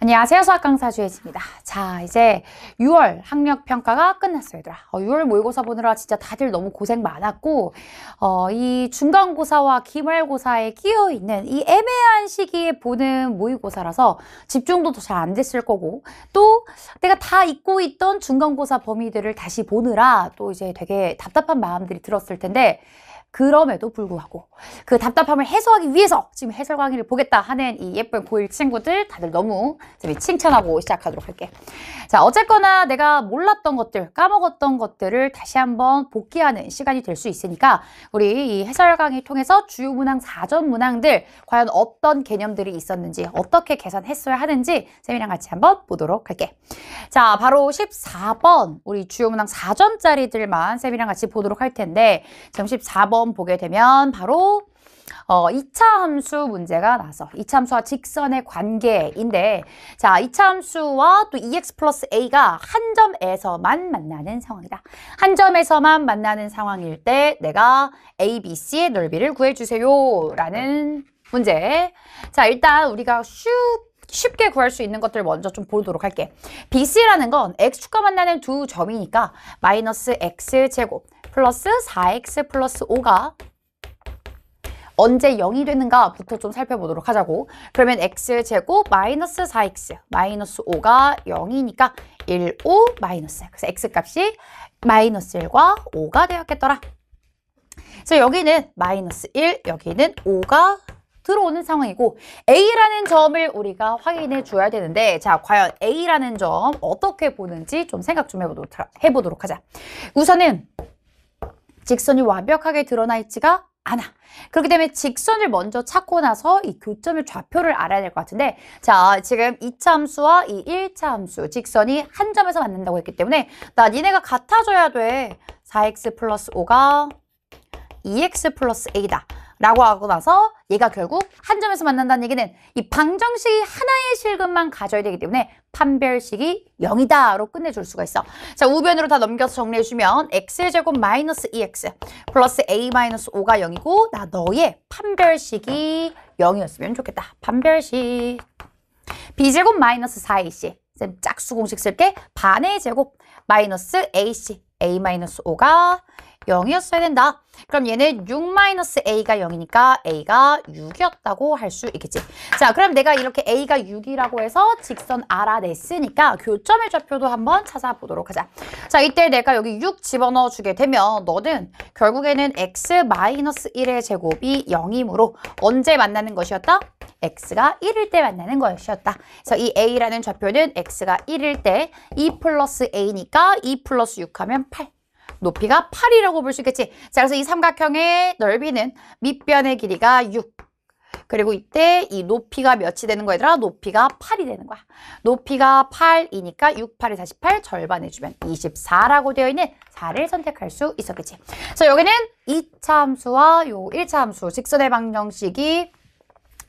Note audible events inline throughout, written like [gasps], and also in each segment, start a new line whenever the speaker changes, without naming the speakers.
안녕하세요. 수학 강사 주혜지입니다. 자, 이제 6월 학력 평가가 끝났어요, 얘들아. 어, 6월 모의고사 보느라 진짜 다들 너무 고생 많았고, 어, 이 중간고사와 기말고사에 끼어 있는 이 애매한 시기에 보는 모의고사라서 집중도 더잘안 됐을 거고, 또 내가 다 잊고 있던 중간고사 범위들을 다시 보느라 또 이제 되게 답답한 마음들이 들었을 텐데, 그럼에도 불구하고 그 답답함을 해소하기 위해서 지금 해설 강의를 보겠다 하는 이 예쁜 고1 친구들 다들 너무 칭찬하고 시작하도록 할게 자 어쨌거나 내가 몰랐던 것들 까먹었던 것들을 다시 한번 복귀하는 시간이 될 수 있으니까 우리 이 해설 강의 통해서 주요 문항 사전 문항들 과연 어떤 개념들이 있었는지 어떻게 계산했어야 하는지 쌤이랑 같이 한번 보도록 할게 자 바로 14번 우리 주요 문항 사전짜리들만 쌤이랑 같이 보도록 할 텐데 지금 14번 한번 보게 되면 바로 어, 2차 함수 문제가 나서 이차 함수와 직선의 관계인데 자이차 함수와 또 EX 플러스 A가 한 점에서만 만나는 상황이다. 한 점에서만 만나는 상황일 때 내가 A, B, C의 넓이를 구해주세요 라는 문제 자 일단 우리가 슉 쉽게 구할 수 있는 것들 먼저 좀 보도록 할게. BC라는 건 X축과 만나는 두 점이니까 마이너스 X제곱 플러스 4x 플러스 5가 언제 0이 되는가부터 좀 살펴보도록 하자고 그러면 x제곱 마이너스 4x 마이너스 5가 0이니까 1, 5 마이너스 그래서 x값이 마이너스 1과 5가 되었겠더라 그래서 여기는 마이너스 1, 여기는 5가 들어오는 상황이고 A라는 점을 우리가 확인해 줘야 되는데 자 과연 A라는 점 어떻게 보는지 좀 생각 좀 해보도록, 해보도록 하자 우선은 직선이 완벽하게 드러나 있지가 않아. 그렇기 때문에 직선을 먼저 찾고 나서 이 교점의 좌표를 알아야 될 것 같은데 자 지금 이차 함수와 이일차 함수 직선이 한 점에서 만난다고 했기 때문에 나 니네가 같아져야 돼. 4x 플러스 5가 2x 플러스 a다. 라고 하고 나서 얘가 결국 한 점에서 만난다는 얘기는 이 방정식이 하나의 실근만 가져야 되기 때문에 판별식이 0이다로 끝내줄 수가 있어. 자 우변으로 다 넘겨서 정리해주면 x의 제곱 마이너스 e x 플러스 a 마이너스 오가 0이고 나 너의 판별식이 0이었으면 좋겠다. 판별식 b제곱 마이너스 4ac 쌤 짝수 공식 쓸게 반의 제곱 마이너스 ac a 마이너스 오가 0이었어야 된다. 그럼 얘는 6-a가 0이니까 a가 6이었다고 할 수 있겠지. 자, 그럼 내가 이렇게 a가 6이라고 해서 직선 알아냈으니까 교점의 좌표도 한번 찾아보도록 하자. 자, 이때 내가 여기 6 집어넣어 주게 되면 너는 결국에는 x-1의 제곱이 0이므로 언제 만나는 것이었다? x가 1일 때 만나는 것이었다. 그래서 이 a라는 좌표는 x가 1일 때2 e 플러스 a니까 2 e 플러스 6 하면 8. 높이가 8이라고 볼 수 있겠지. 자, 그래서 이 삼각형의 넓이는 밑변의 길이가 6. 그리고 이때 이 높이가 몇이 되는 거야 얘들아? 높이가 8이 되는 거야. 높이가 8이니까 6, 8이 48, 절반 해주면 24라고 되어 있는 4를 선택할 수 있었겠지. 그래서 여기는 2차 함수와 요 1차 함수 직선의 방정식이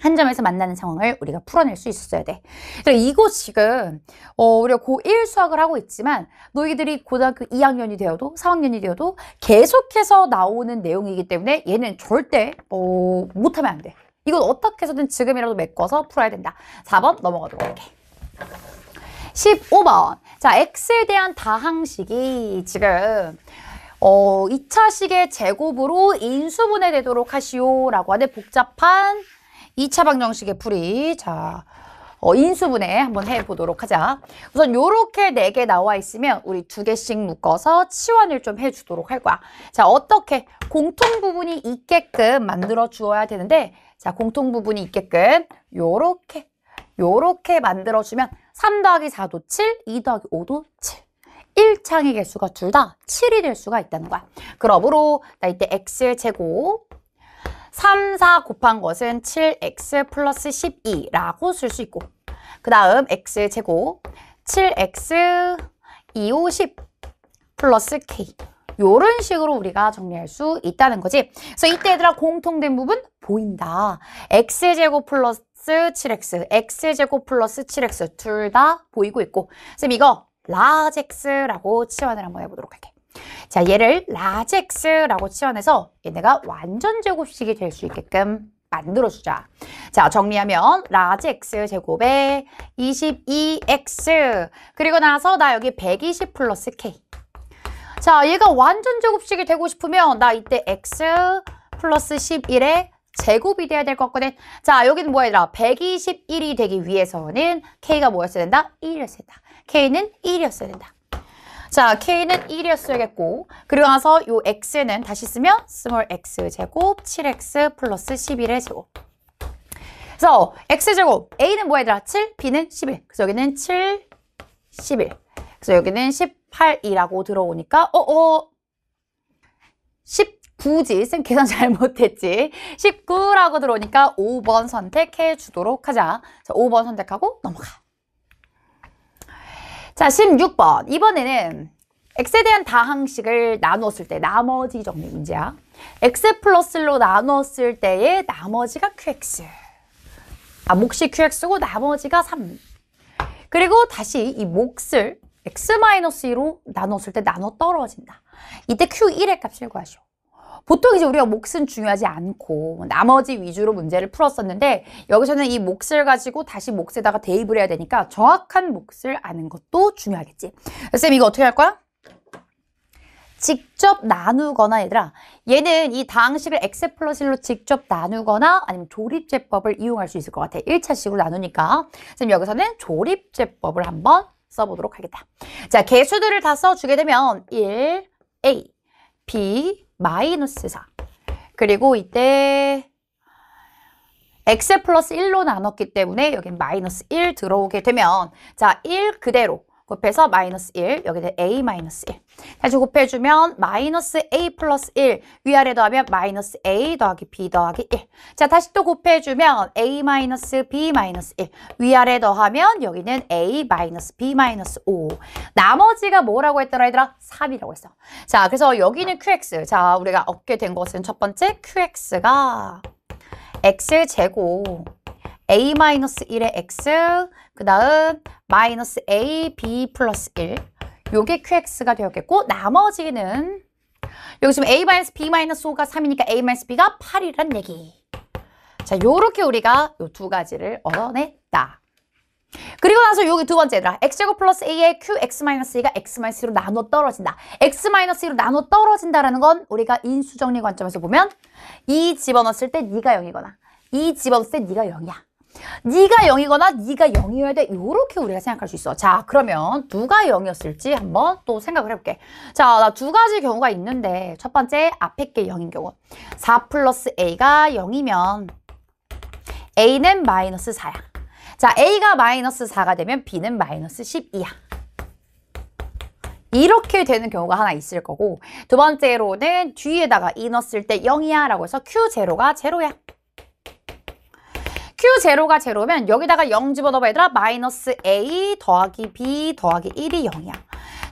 한 점에서 만나는 상황을 우리가 풀어낼 수 있었어야 돼. 이거 지금 어, 우리가 고1 수학을 하고 있지만 너희들이 고등학교 2학년이 되어도 3학년이 되어도 계속해서 나오는 내용이기 때문에 얘는 절대 어, 못하면 안 돼. 이건 어떻게 해서든 지금이라도 메꿔서 풀어야 된다. 4번 넘어가도록 할게. 15번. 자, x에 대한 다항식이 지금 어, 2차식의 제곱으로 인수분해되도록 하시오라고 하는 복잡한 2차 방정식의 풀이 자 어, 인수분해 한번 해보도록 하자. 우선 요렇게 네 개 나와 있으면 우리 두 개씩 묶어서 치환을 좀 해주도록 할 거야. 자, 어떻게 공통 부분이 있게끔 만들어 주어야 되는데 자, 공통 부분이 있게끔 요렇게 요렇게 만들어주면 3 더하기 4도 7, 2 더하기 5도 7. 1창의 개수가 둘 다 7이 될 수가 있다는 거야. 그러므로 나 이때 x의 제곱 3, 4 곱한 것은 7x 플러스 12라고 쓸 수 있고 그 다음 x 제곱 7x 2, 5, 10 플러스 k 요런 식으로 우리가 정리할 수 있다는 거지 그래서 이때 얘들아 공통된 부분 보인다 x제곱 플러스 7x, x제곱 플러스 7x 둘 다 보이고 있고 선생님 이거 라젝스라고 치환을 한번 해보도록 할게 자, 얘를 라젝스라고 치환해서 얘네가 완전 제곱식이 될 수 있게끔 만들어주자. 자, 정리하면 라지 스 제곱에 22x 그리고 나서 나 여기 120 플러스 k 자, 얘가 완전 제곱식이 되고 싶으면 나 이때 x 플러스 11에 제곱이 돼야 될 것 같거든. 자, 여기는 뭐야 얘들아? 121이 되기 위해서는 k가 뭐였어야 된다? 1이었어야 된다. k는 1이었어야 된다. 자, k는 1이었어야겠고 그리고 나서 요 x는 다시 쓰면 스몰 x 제곱 7x 플러스 11의 제곱. 그래서 x제곱 a는 뭐야 얘들아? 7, b는 11. 그래서 여기는 7, 11. 그래서 여기는 18이라고 들어오니까 어어 19지. 어, 쌤 계산 잘 못했지. 19라고 들어오니까 5번 선택해 주도록 하자. 자, 5번 선택하고 넘어가. 자, 16번. 이번에는 x에 대한 다항식을 나눴을 때 나머지 정리 문제야. x 플러스로 나눴을 때의 나머지가 qx. 아, 몫이 qx고 나머지가 3. 그리고 다시 이 몫을 x-2로 나눴을 때 나눠 떨어진다. 이때 q1의 값을 구하시오. 보통 이제 우리가 몫은 중요하지 않고 뭐 나머지 위주로 문제를 풀었었는데 여기서는 이 몫을 가지고 다시 몫에다가 대입을 해야 되니까 정확한 몫을 아는 것도 중요하겠지. 쌤 이거 어떻게 할 거야? 직접 나누거나 얘들아 얘는 이 다항식을 x 플러스 1로 직접 나누거나 아니면 조립제법을 이용할 수 있을 것 같아 1차식으로 나누니까 지금 여기서는 조립제법을 한번 써보도록 하겠다 자 개수들을 다 써주게 되면 1, a, b, 마이너스 4 그리고 이때 x 플러스 1로 나눴기 때문에 여기 마이너스 1 들어오게 되면 자 1 그대로 곱해서 마이너스 1, 여기는 a 마이너스 1. 다시 곱해주면 마이너스 a 플러스 1, 위아래 더하면 마이너스 a 더하기 b 더하기 1. 자, 다시 또 곱해주면 a 마이너스 b 마이너스 1, 위아래 더하면 여기는 a 마이너스 b 마이너스 5. 나머지가 뭐라고 했더라 얘들아? 3이라고 했어. 자, 그래서 여기는 qx. 자, 우리가 얻게 된 것은 첫 번째 qx가 x제곱 a-1의 x, 그 다음 마이너스 a, b 플러스 1 요게 qx가 되었겠고 나머지는 여기 지금 a 마이너스 b 마이너스 5가 3이니까 a 마이너스 b가 8이란 얘기 자 요렇게 우리가 요 두 가지를 얻어냈다 그리고 나서 여기 두 번째 얘들아 x제곱 플러스 a의 qx 마이너스 2가 x 마이너스 2로 나눠 떨어진다 x 마이너스 2로 나눠 떨어진다라는 건 우리가 인수정리 관점에서 보면 이 e 집어넣었을 때 네가 0이거나 이 e 집어넣었을 때 네가 0이야 네가 0이거나 네가 0이어야 돼 이렇게 우리가 생각할 수 있어 자 그러면 누가 0이었을지 한번 또 생각을 해볼게 자나 두 가지 경우가 있는데 첫 번째 앞에 게 0인 경우 4 플러스 A가 0이면 A는 마이너스 4야 자 A가 마이너스 4가 되면 B는 마이너스 12야 이렇게 되는 경우가 하나 있을 거고 두 번째로는 뒤에다가 이 넣었을 때 0이야 라고 해서 Q0가 제로야 Q0가 제로면 여기다가 0 집어넣어봐 얘들아 마이너스 A 더하기 B 더하기 1이 0이야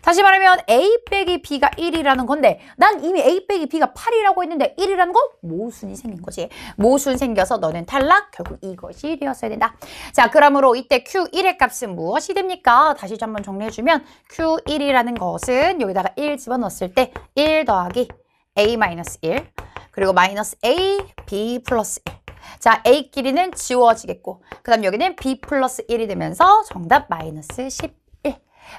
다시 말하면 A 빼기 B가 1이라는 건데 난 이미 A 빼기 B가 8이라고 했는데 1이라는 건 모순이 생긴 거지 모순 생겨서 너는 탈락 결국 이것이 1이었어야 된다 자 그러므로 이때 Q1의 값은 무엇이 됩니까? 다시 한번 정리해주면 Q1이라는 것은 여기다가 1 집어넣었을 때 1 더하기 A-1 그리고 마이너스 A, B 플러스 1 자, A끼리는 지워지겠고 그 다음 여기는 B 플러스 1이 되면서 정답 마이너스 11.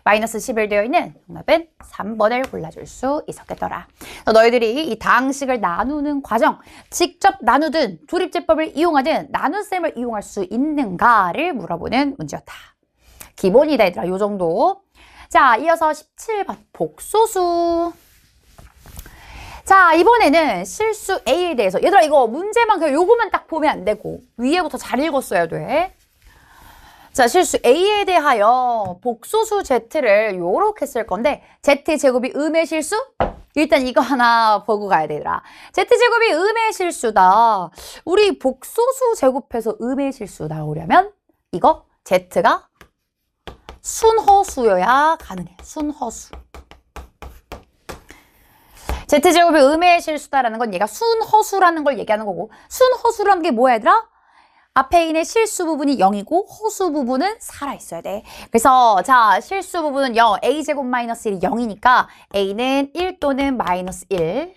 마이너스 11 되어 있는 정답은 3번을 골라줄 수 있었겠더라. 너희들이 이 다항식을 나누는 과정, 직접 나누든 조립제법을 이용하든 나눗셈을 이용할 수 있는가를 물어보는 문제였다. 기본이다 얘들아, 요 정도. 자, 이어서 17번 복소수. 자 이번에는 실수 A에 대해서 얘들아 이거 문제만 그냥 요거만 딱 보면 안 되고 위에부터 잘 읽었어야 돼. 자 실수 A에 대하여 복소수 Z를 요렇게 쓸 건데 Z제곱이 음의 실수? 일단 이거 하나 보고 가야 되더라. Z제곱이 음의 실수다. 우리 복소수 제곱해서 음의 실수 나오려면 이거 Z가 순허수여야 가능해. 순허수. Z제곱이 음의 실수다라는 건 얘가 순허수라는 걸 얘기하는 거고 순허수란게 뭐야 얘들아? 앞에 있는 실수 부분이 0이고 허수 부분은 살아있어야 돼. 그래서 자 실수 부분은 0, a제곱 마이너스 1이 0이니까 a는 1 또는 마이너스 1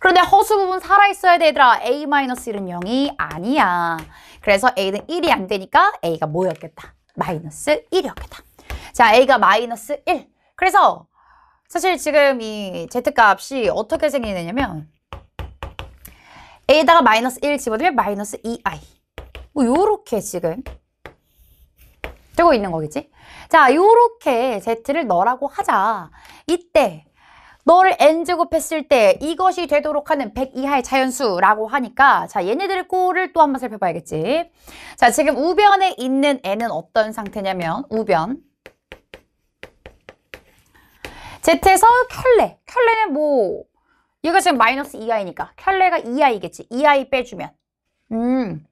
그런데 허수 부분 살아있어야 되더라. a 마이너스 1은 0이 아니야. 그래서 a는 1이 안 되니까 a가 뭐였겠다? 마이너스 1이었겠다. 자 a가 마이너스 1. 그래서 사실 지금 이 z값이 어떻게 생기느냐면 a에다가 마이너스 1 집어들면 마이너스 2i 뭐 요렇게 지금 되고 있는 거겠지? 자 요렇게 z를 너라고 하자 이때 너를 n제곱했을 때 이것이 되도록 하는 100 이하의 자연수라고 하니까 자 얘네들의 꼴을 또 한번 살펴봐야겠지 자 지금 우변에 있는 n은 어떤 상태냐면 우변 Z에서 켤레. 켤레는 뭐 얘가 지금 마이너스 2i니까 켤레가 2i겠지. 2i 빼주면 음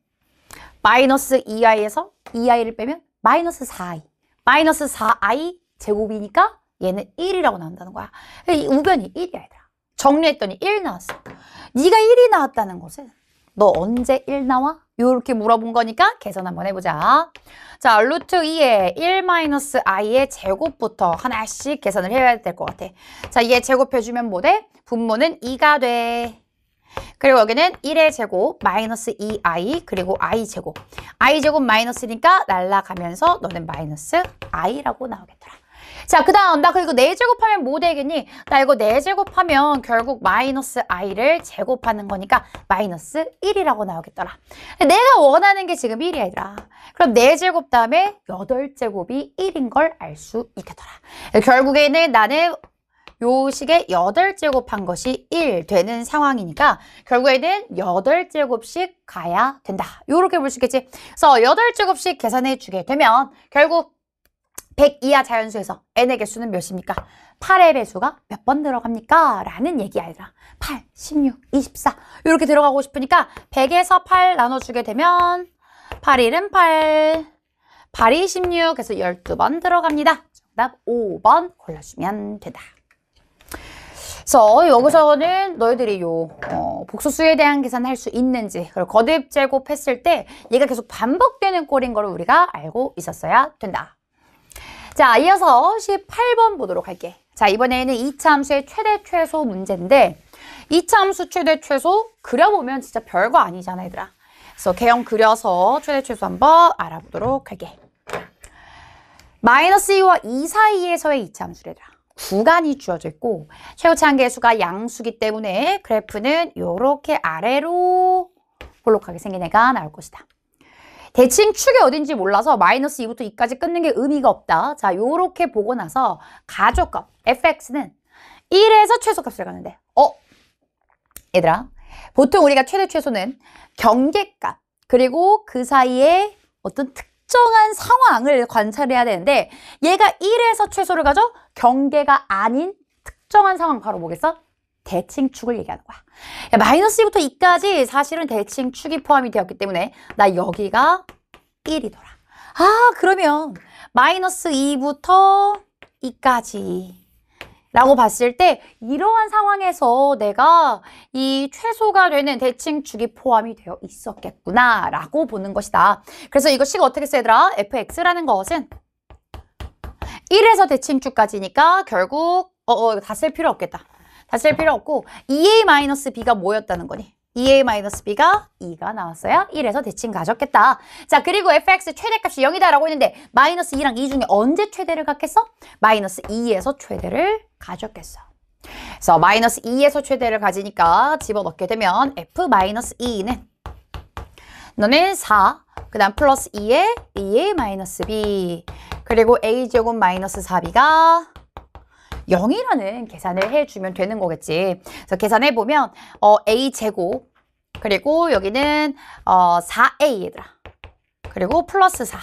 마이너스 2i에서 2i를 빼면 마이너스 4i. 마이너스 4i 제곱이니까 얘는 1이라고 나온다는 거야. 이 우변이 1이야 얘들아. 정리했더니 1 나왔어. 네가 1이 나왔다는 것은 너 언제 1 나와? 이렇게 물어본 거니까 계산 한번 해보자. 자, 루트 2의 1-i의 제곱부터 하나씩 계산을 해야 될 것 같아. 자, 얘 제곱해주면 뭐 돼? 분모는 2가 돼. 그리고 여기는 1의 제곱 마이너스 2i 그리고 i 제곱 i 제곱 마이너스니까 날라가면서 너는 마이너스 i라고 나오겠더라. 자, 그 다음 나 그리고 4제곱하면 뭐 되겠니? 나 이거 4제곱하면 결국 마이너스 i를 제곱하는 거니까 마이너스 1이라고 나오겠더라. 내가 원하는 게 지금 1이야, 얘들아. 그럼 4제곱 다음에 8제곱이 1인 걸 알 수 있겠더라. 결국에는 나는 요 식의 8제곱한 것이 1 되는 상황이니까 결국에는 8제곱씩 가야 된다. 요렇게 볼 수 있겠지. 그래서 8제곱씩 계산해 주게 되면 결국 100 이하 자연수에서 n의 개수는 몇입니까? 8의 배수가 몇 번 들어갑니까? 라는 얘기 아니라 8, 16, 24 이렇게 들어가고 싶으니까 100에서 8 나눠주게 되면 8, 일은 8, 8이 16그서 12번 들어갑니다. 정답 5번 골라주면 된다. 그래서 여기서는 너희들이 요 어, 복수수에 대한 계산할수 있는지 그리고 거듭 제곱했을 때 얘가 계속 반복되는 꼴인 걸 우리가 알고 있었어야 된다. 자, 이어서 18번 보도록 할게. 자, 이번에는 이참수의 최대 최소 문제인데 이참수 최대 최소 그려보면 진짜 별거 아니잖아, 얘들아. 그래서 개형 그려서 최대 최소 한번 알아보도록 할게. 마이너스 2와 2 사이에서의 이참수래 얘들아. 구간이 주어져 있고 최우찬 계수가 양수기 때문에 그래프는 이렇게 아래로 볼록하게 생긴 애가 나올 것이다. 대칭 축이 어딘지 몰라서 마이너스 2부터 2까지 끊는 게 의미가 없다. 자, 요렇게 보고 나서 가족값 fx는 1에서 최소값을 가는데 어? 얘들아 보통 우리가 최대 최소는 경계값 그리고 그 사이에 어떤 특정한 상황을 관찰해야 되는데 얘가 1에서 최소를 가져 경계가 아닌 특정한 상황 바로 보겠어? 대칭축을 얘기하는 거야. 야, 그러니까 마이너스 2부터 2까지 사실은 대칭축이 포함이 되었기 때문에 나 여기가 1이더라. 아 그러면 마이너스 2부터 2까지 라고 봤을 때 이러한 상황에서 내가 이 최소가 되는 대칭축이 포함이 되어 있었겠구나 라고 보는 것이다. 그래서 이거식 어떻게 써야 되더라? fx라는 것은 1에서 대칭축까지니까 결국 어, 어, 다쓸 필요 없겠다. 다시 할 필요 없고 2a-b가 e 뭐였다는 거니? 2a-b가 e 2가 나왔어야 1에서 대칭 가졌겠다. 자, 그리고 fx 최대값이 0이다라고 했는데 마이너스 2랑 2 e 중에 언제 최대를 갖겠어? 마이너스 2에서 최대를 가졌겠어. 그래서 마이너스 2에서 최대를 가지니까 집어넣게 되면 f 마이너스 2는 너는 4, 그 다음 플러스 2에 2a 마이너스 b 그리고 a제곱 마이너스 4b가 0이라는 계산을 해주면 되는 거겠지. 그래서 계산해 보면 어, a 제곱 그리고 여기는 어, 4a 얘들아. 그리고 플러스 4.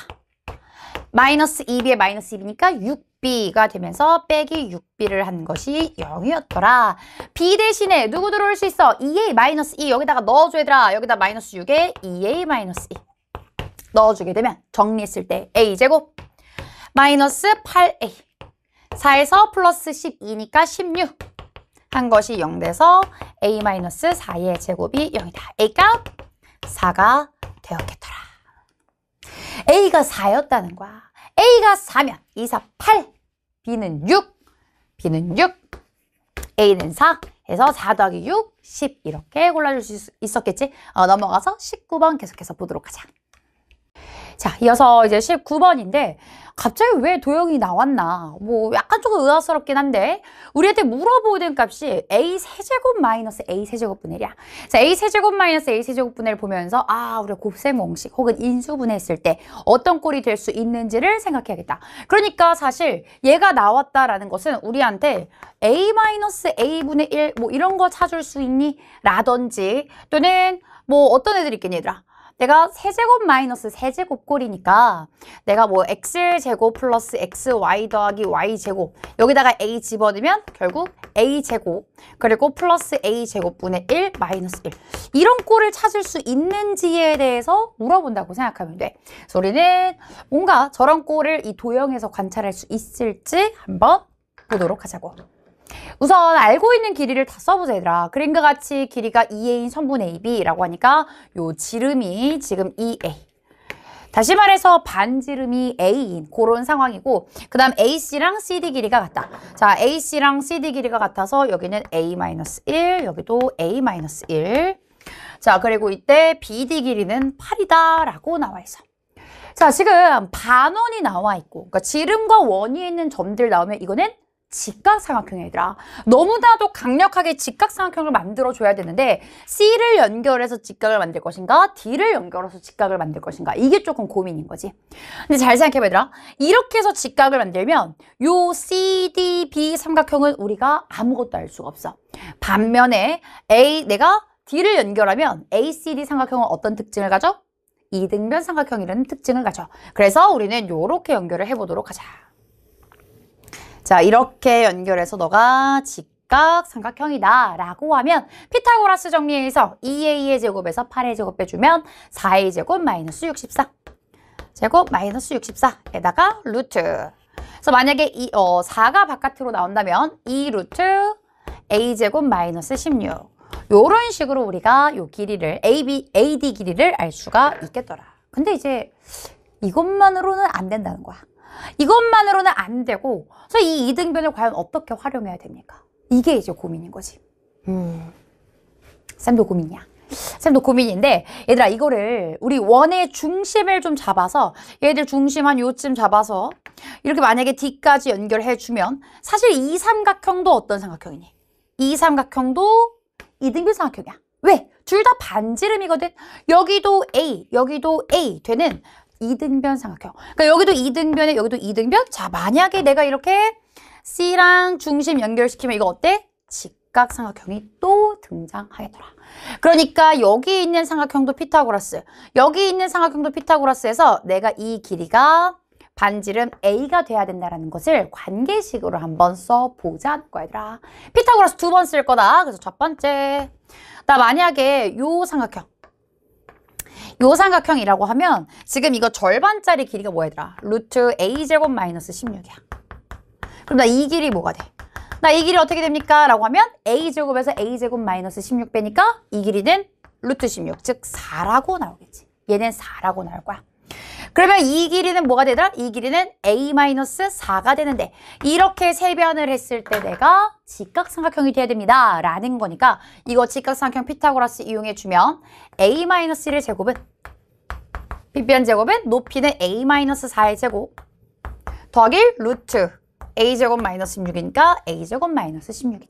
마이너스 2b에 마이너스 2b니까 6b가 되면서 빼기 6b를 한 것이 0이었더라. b 대신에 누구 들어올 수 있어? 2a 마이너스 2 여기다가 넣어줘 야 되라. 여기다 마이너스 6에 2a 마이너스 2 넣어주게 되면 정리했을 때 a제곱 마이너스 8a 4에서 플러스 12니까 16. 한 것이 0돼서 a-4의 제곱이 0이다. a가 4가 되었겠더라. a가 4였다는 거야. a가 4면 2, 4, 8. b는 6. b는 6. a는 4. 해서 4 더하기 6, 10 이렇게 골라줄 수 있었겠지? 어, 넘어가서 19번 계속해서 보도록 하자. 자, 이어서 이제 19번인데 갑자기 왜 도형이 나왔나 뭐 약간 조금 의아스럽긴 한데 우리한테 물어보는 값이 a 세제곱 마이너스 a 세제곱 분해량 자 a 세제곱 마이너스 a 세제곱 분해를 보면서 아 우리가 곱셈 공식 혹은 인수분해했을 때 어떤 꼴이 될 수 있는지를 생각해야겠다 그러니까 사실 얘가 나왔다라는 것은 우리한테 a 마이너스 a 분의 1 뭐 이런 거 찾을 수 있니? 라든지 또는 뭐 어떤 애들이 있겠니 얘들아 내가 세제곱 마이너스 세제곱꼴이니까 내가 뭐 x제곱 플러스 xy 더하기 y제곱 여기다가 a 집어넣으면 결국 a제곱 그리고 플러스 a제곱분의 1 마이너스 1 이런 꼴을 찾을 수 있는지에 대해서 물어본다고 생각하면 돼 그래서 우리는 뭔가 저런 꼴을 이 도형에서 관찰할 수 있을지 한번 보도록 하자고 우선 알고 있는 길이를 다 써보자 얘들아 그림과 같이 길이가 2a인 선분의 2b라고 하니까 요 지름이 지금 2a 다시 말해서 반지름이 a인 그런 상황이고 그 다음 ac랑 cd 길이가 같다 자 ac랑 cd 길이가 같아서 여기는 a-1 여기도 a-1 자 그리고 이때 bd 길이는 8이다 라고 나와 있어 자 지금 반원이 나와 있고 그러니까 지름과 원이 있는 점들 나오면 이거는 직각삼각형이더라. 너무나도 강력하게 직각삼각형을 만들어줘야 되는데 C를 연결해서 직각을 만들 것인가 D를 연결해서 직각을 만들 것인가 이게 조금 고민인 거지. 근데 잘 생각해봐 얘들아. 이렇게 해서 직각을 만들면 요 CDB 삼각형은 우리가 아무것도 알 수가 없어. 반면에 A 내가 D를 연결하면 ACD 삼각형은 어떤 특징을 가져? 이등변 삼각형이라는 특징을 가져. 그래서 우리는 요렇게 연결을 해보도록 하자. 자, 이렇게 연결해서 너가 직각 삼각형이다 라고 하면 피타고라스 정리에서 2a의 제곱에서 8의 제곱 빼주면 4의 제곱 마이너스 64 제곱 마이너스 64에다가 루트 그래서 만약에 이, 어, 4가 바깥으로 나온다면 2 루트 a 제곱 마이너스 16 요런 식으로 우리가 요 길이를 AB, AD 길이를 알 수가 있겠더라 근데 이제 이것만으로는 안 된다는 거야 이것만으로는 안 되고 그래서 이 이등변을 과연 어떻게 활용해야 됩니까? 이게 이제 고민인 거지 음. 쌤도 고민이야 쌤도 고민인데 얘들아 이거를 우리 원의 중심을 좀 잡아서 얘들 중심 한 요쯤 잡아서 이렇게 만약에 D까지 연결해주면 사실 이 삼각형도 어떤 삼각형이니? 이 삼각형도 이등변 삼각형이야 왜? 둘 다 반지름이거든 여기도 A 여기도 A 되는 이등변 삼각형. 그러니까 여기도 이등변에 여기도 이등변. 자, 만약에 내가 이렇게 C랑 중심 연결시키면 이거 어때? 직각 삼각형이 또 등장하겠더라. 그러니까 여기 있는 삼각형도 피타고라스, 여기 있는 삼각형도 피타고라스에서 내가 이 길이가 반지름 A가 돼야 된다는 것을 관계식으로 한번 써보자는 거야 얘들아 피타고라스 두 번 쓸 거다 그래서 첫 번째 나 만약에 요 삼각형 요 삼각형이라고 하면 지금 이거 절반짜리 길이가 뭐야더라? 루트 a 제곱 마이너스 16이야. 그럼 나 이 길이 뭐가 돼? 나 이 길이 어떻게 됩니까? 라고 하면 a 제곱에서 a 제곱 마이너스 16 빼니까 이 길이는 루트 16, 즉 4라고 나오겠지. 얘는 4라고 나올 거야. 그러면 이 길이는 뭐가 되더라? 이 길이는 A-4가 되는데 이렇게 세변을 했을 때 내가 직각삼각형이 돼야 됩니다. 라는 거니까 이거 직각삼각형 피타고라스 이용해주면 A-1의 제곱은 빗변 제곱은 높이는 A-4의 제곱 더하기 루트 A제곱 마이너스 16이니까 A제곱 마이너스 16이다.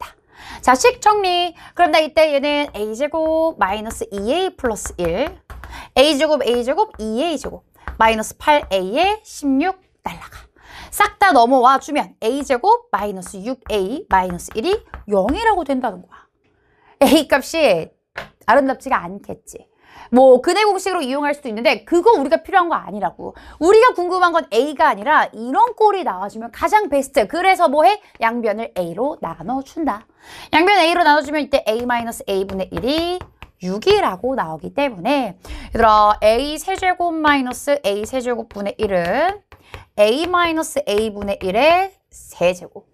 자, 식 정리. 그럼 나 이때 얘는 A제곱 마이너스 2A 플러스 1 A제곱 A제곱 2A제곱 마이너스 8a에 1 6날라가싹 다 넘어와 주면 a제곱 마이너스 6a 마이너스 1이 0이라고 된다는 거야. a 값이 아름답지가 않겠지. 뭐 근해 공식으로 이용할 수도 있는데 그거 우리가 필요한 거 아니라고 우리가 궁금한 건 A가 아니라 이런 꼴이 나와주면 가장 베스트 그래서 뭐해? 양변을 A로 나눠준다 양변 A로 나눠주면 이때 A-A분의 1이 6이라고 나오기 때문에 얘들아 a 세제곱 마이너스 a 세제곱분의 1은 a 마이너스 a분의 1의 세제곱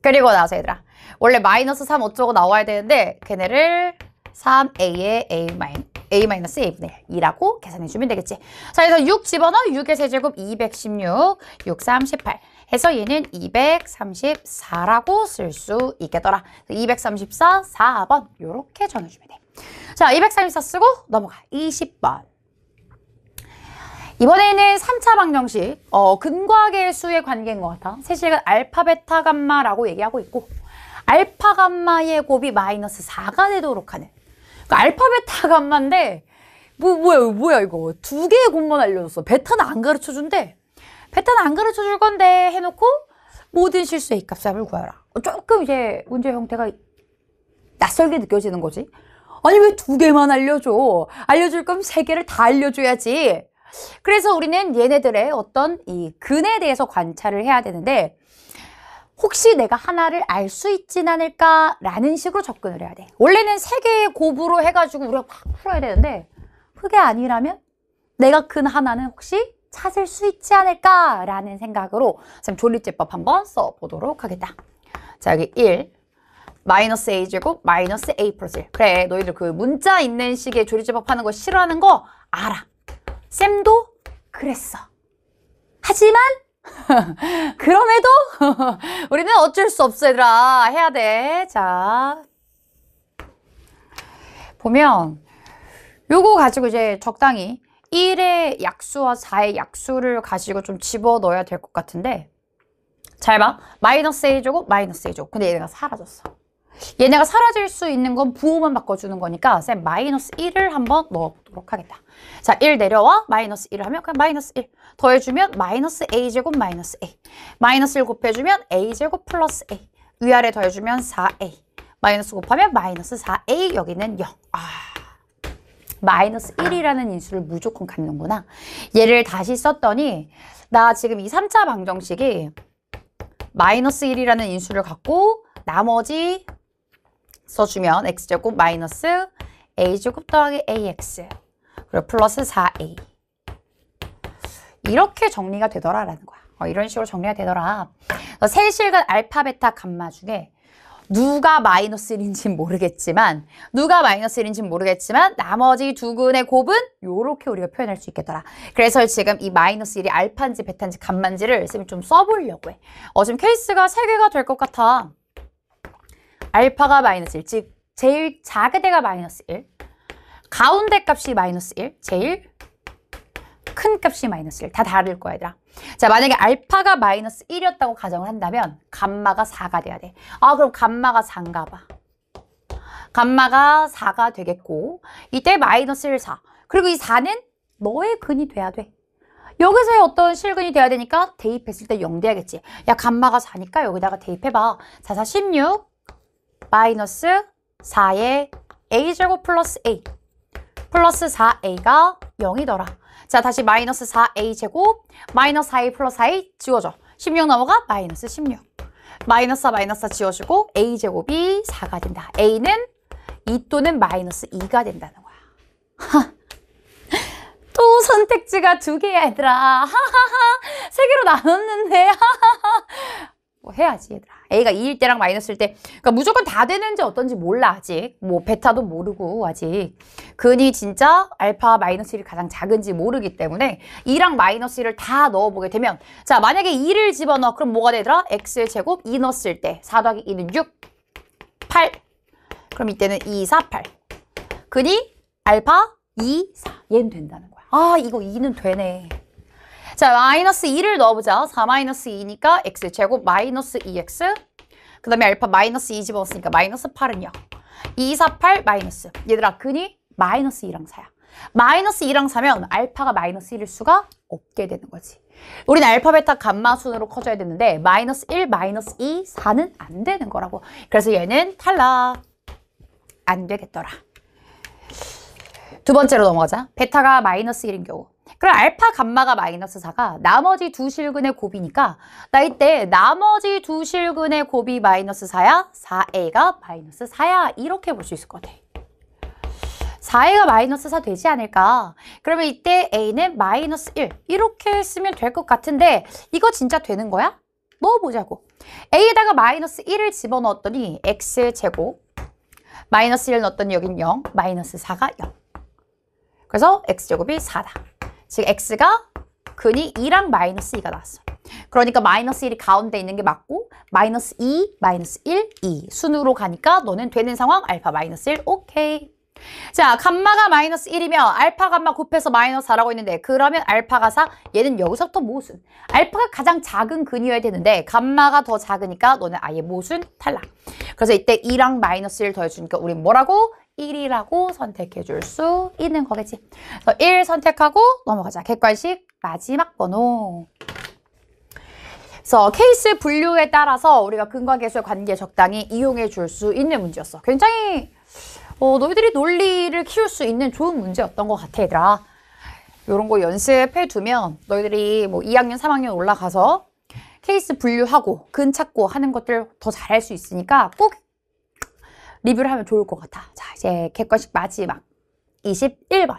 그리고 나서 얘들아 원래 마이너스 3 어쩌고 나와야 되는데 걔네를 3a의 a 마이너스 a 마이너스 a분의 2라고 계산해 주면 되겠지. 자, 그래서 6 집어넣어 6의 세제곱 216, 6, 3, 18 해서 얘는 234라고 쓸 수 있겠더라. 234, 4번 요렇게 전해주면 돼. 자, 234 쓰고 넘어가. 20번. 이번에는 3차 방정식, 어, 근과계 수의 관계인 것 같아. 세실은 알파, 베타, 감마라고 얘기하고 있고 알파, 감마의 곱이 마이너스 4가 되도록 하는 그러니까 알파, 베타, 감마인데 뭐, 뭐야, 뭐야 이거. 두 개의 곱만 알려줬어. 베타는 안 가르쳐준대. 베타는 안 가르쳐줄 건데 해놓고 모든 실수의 값값을 구하라. 조금 이제 문제 형태가 낯설게 느껴지는 거지. 아니 왜 두 개만 알려줘? 알려줄 거면 세 개를 다 알려줘야지. 그래서 우리는 얘네들의 어떤 이 근에 대해서 관찰을 해야 되는데 혹시 내가 하나를 알 수 있진 않을까라는 식으로 접근을 해야 돼. 원래는 세 개의 곱으로 해가지고 우리가 확 풀어야 되는데 그게 아니라면 내가 근 하나는 혹시 찾을 수 있지 않을까라는 생각으로 선졸리제법 한번 써보도록 하겠다. 자 여기 1, 마이너스 a제곱 마이너스 a 플러스 그래 너희들 그 문자 있는 식의 조리제법 하는 거 싫어하는 거 알아 쌤도 그랬어 하지만 [laughs] 그럼에도 [laughs] 우리는 어쩔 수 없어 얘들아 해야 돼 자 보면 요거 가지고 이제 적당히 1의 약수와 4의 약수를 가지고 좀 집어넣어야 될 것 같은데 잘 봐. 마이너스 a 제고 마이너스 a 제고 근데 얘가 사라졌어. 얘네가 사라질 수 있는 건 부호만 바꿔주는 거니까 쌤 마이너스 1을 한번 넣도록 하겠다. 자, 1 내려와 마이너스 1을 하면 그냥 마이너스 1 더해주면 마이너스 a제곱 마이너스 a 마이너스 1 곱해주면 a제곱 플러스 a 위아래 더해주면 4a 마이너스 곱하면 마이너스 4a 여기는 0 아. 마이너스 1이라는 인수를 무조건 갖는구나. 얘를 다시 썼더니 나 지금 이 3차 방정식이 마이너스 1이라는 인수를 갖고 나머지 써주면 x제곱 마이너스 a제곱 더하기 ax 그리고 플러스 4a 이렇게 정리가 되더라라는 거야. 어, 이런 식으로 정리가 되더라. 세 실근 알파, 베타, 감마 중에 누가 마이너스 1인지 모르겠지만 누가 마이너스 1인지 모르겠지만 나머지 두 근의 곱은 이렇게 우리가 표현할 수 있겠더라. 그래서 지금 이 마이너스 1이 알파인지 베타인지 감만지를 쌤이 좀 써보려고 해. 어, 지금 케이스가 세개가 될 것 같아. 알파가 마이너스 1, 즉 제일 작은 데가 마이너스 1, 가운데 값이 마이너스 1, 제일 큰 값이 마이너스 1. 다 다를 거야, 얘들아. 자, 만약에 알파가 마이너스 1이었다고 가정을 한다면 감마가 4가 돼야 돼. 아, 그럼 감마가 4인가 봐. 감마가 4가 되겠고 이때 마이너스 1, 4. 그리고 이 4는 너의 근이 돼야 돼. 여기서의 어떤 실근이 돼야 되니까 대입했을 때 0 돼야겠지. 야, 감마가 4니까 여기다가 대입해봐. 4, 4, 16. 마이너스 4의 a제곱 플러스 a 플러스 4a가 0이더라. 자, 다시 마이너스 4a 제곱, 마이너스 4a 플러스 4a 지워져. 16 넘어가 마이너스 16. 마이너스 4 마이너스 4 지워주고 a 제곱이 4가 된다. a는 2 또는 마이너스 2가 된다는 거야. [laughs] 또 선택지가 두 개야 얘들아. [laughs] 세 개로 나눴는데. [laughs] 뭐 해야지 얘들아. A가 2일 때랑 마이너스일 때 그러니까 무조건 다 되는지 어떤지 몰라 아직. 뭐 베타도 모르고 아직. 근이 진짜 알파 마이너스 1이 가장 작은지 모르기 때문에 2랑 마이너스 1을 다 넣어보게 되면 자 만약에 2를 집어넣어 그럼 뭐가 되더라? x의 제곱 2 넣었을 때4 더하기 2는 6, 8 그럼 이때는 2, 4, 8 근이 알파 2, 4 얘는 된다는 거야. 아 이거 2는 되네. 자, 마이너스 2를 넣어보자. 4 마이너스 2니까 x 제곱 마이너스 2x. 그 다음에 알파 마이너스 2 집어넣었으니까 마이너스 8은요. 2, 4, 8 마이너스. 얘들아, 근이 마이너스 2랑 4야. 마이너스 2랑 4면 알파가 마이너스 1일 수가 없게 되는 거지. 우리는 알파, 베타, 감마 순으로 커져야 되는데 마이너스 1, 마이너스 2, 4는 안 되는 거라고. 그래서 얘는 탈락. 안 되겠더라. 두 번째로 넘어가자. 베타가 마이너스 1인 경우. 그럼 알파 감마가 마이너스 4가 나머지 두 실근의 곱이니까 나 이때 나머지 두 실근의 곱이 마이너스 4야 4a가 마이너스 4야 이렇게 볼 수 있을 것 같아 4a가 마이너스 4 되지 않을까 그러면 이때 a는 마이너스 1 이렇게 쓰면 될 것 같은데 이거 진짜 되는 거야? 넣어보자고 a에다가 마이너스 1을 집어넣었더니 x제곱 마이너스 1 넣었더니 여긴 0 마이너스 4가 0 그래서 x제곱이 4다. 즉 x가 근이 2랑 마이너스 2가 나왔어. 그러니까 마이너스 1이 가운데 있는 게 맞고 마이너스 2, 마이너스 1, 2 순으로 가니까 너는 되는 상황 알파 마이너스 1 오케이. 자, 감마가 마이너스 1이면 알파 감마 곱해서 마이너스 4라고 했는데 그러면 알파가 4, 얘는 여기서부터 모순. 알파가 가장 작은 근이어야 되는데 감마가 더 작으니까 너는 아예 모순 탈락. 그래서 이때 2랑 마이너스 1 더해주니까 우린 뭐라고? 1이라고 선택해 줄 수 있는 거겠지. 그래서 1 선택하고 넘어가자. 객관식 마지막 번호. 그래서 케이스 분류에 따라서 우리가 근과계수의 관계 적당히 이용해 줄 수 있는 문제였어. 굉장히 어, 너희들이 논리를 키울 수 있는 좋은 문제였던 것 같아, 얘들아. 이런 거 연습해 두면 너희들이 뭐 2학년, 3학년 올라가서 케이스 분류하고 근 찾고 하는 것들 더 잘할 수 있으니까 꼭 리뷰를 하면 좋을 것 같아. 자, 이제 객관식 마지막 21번.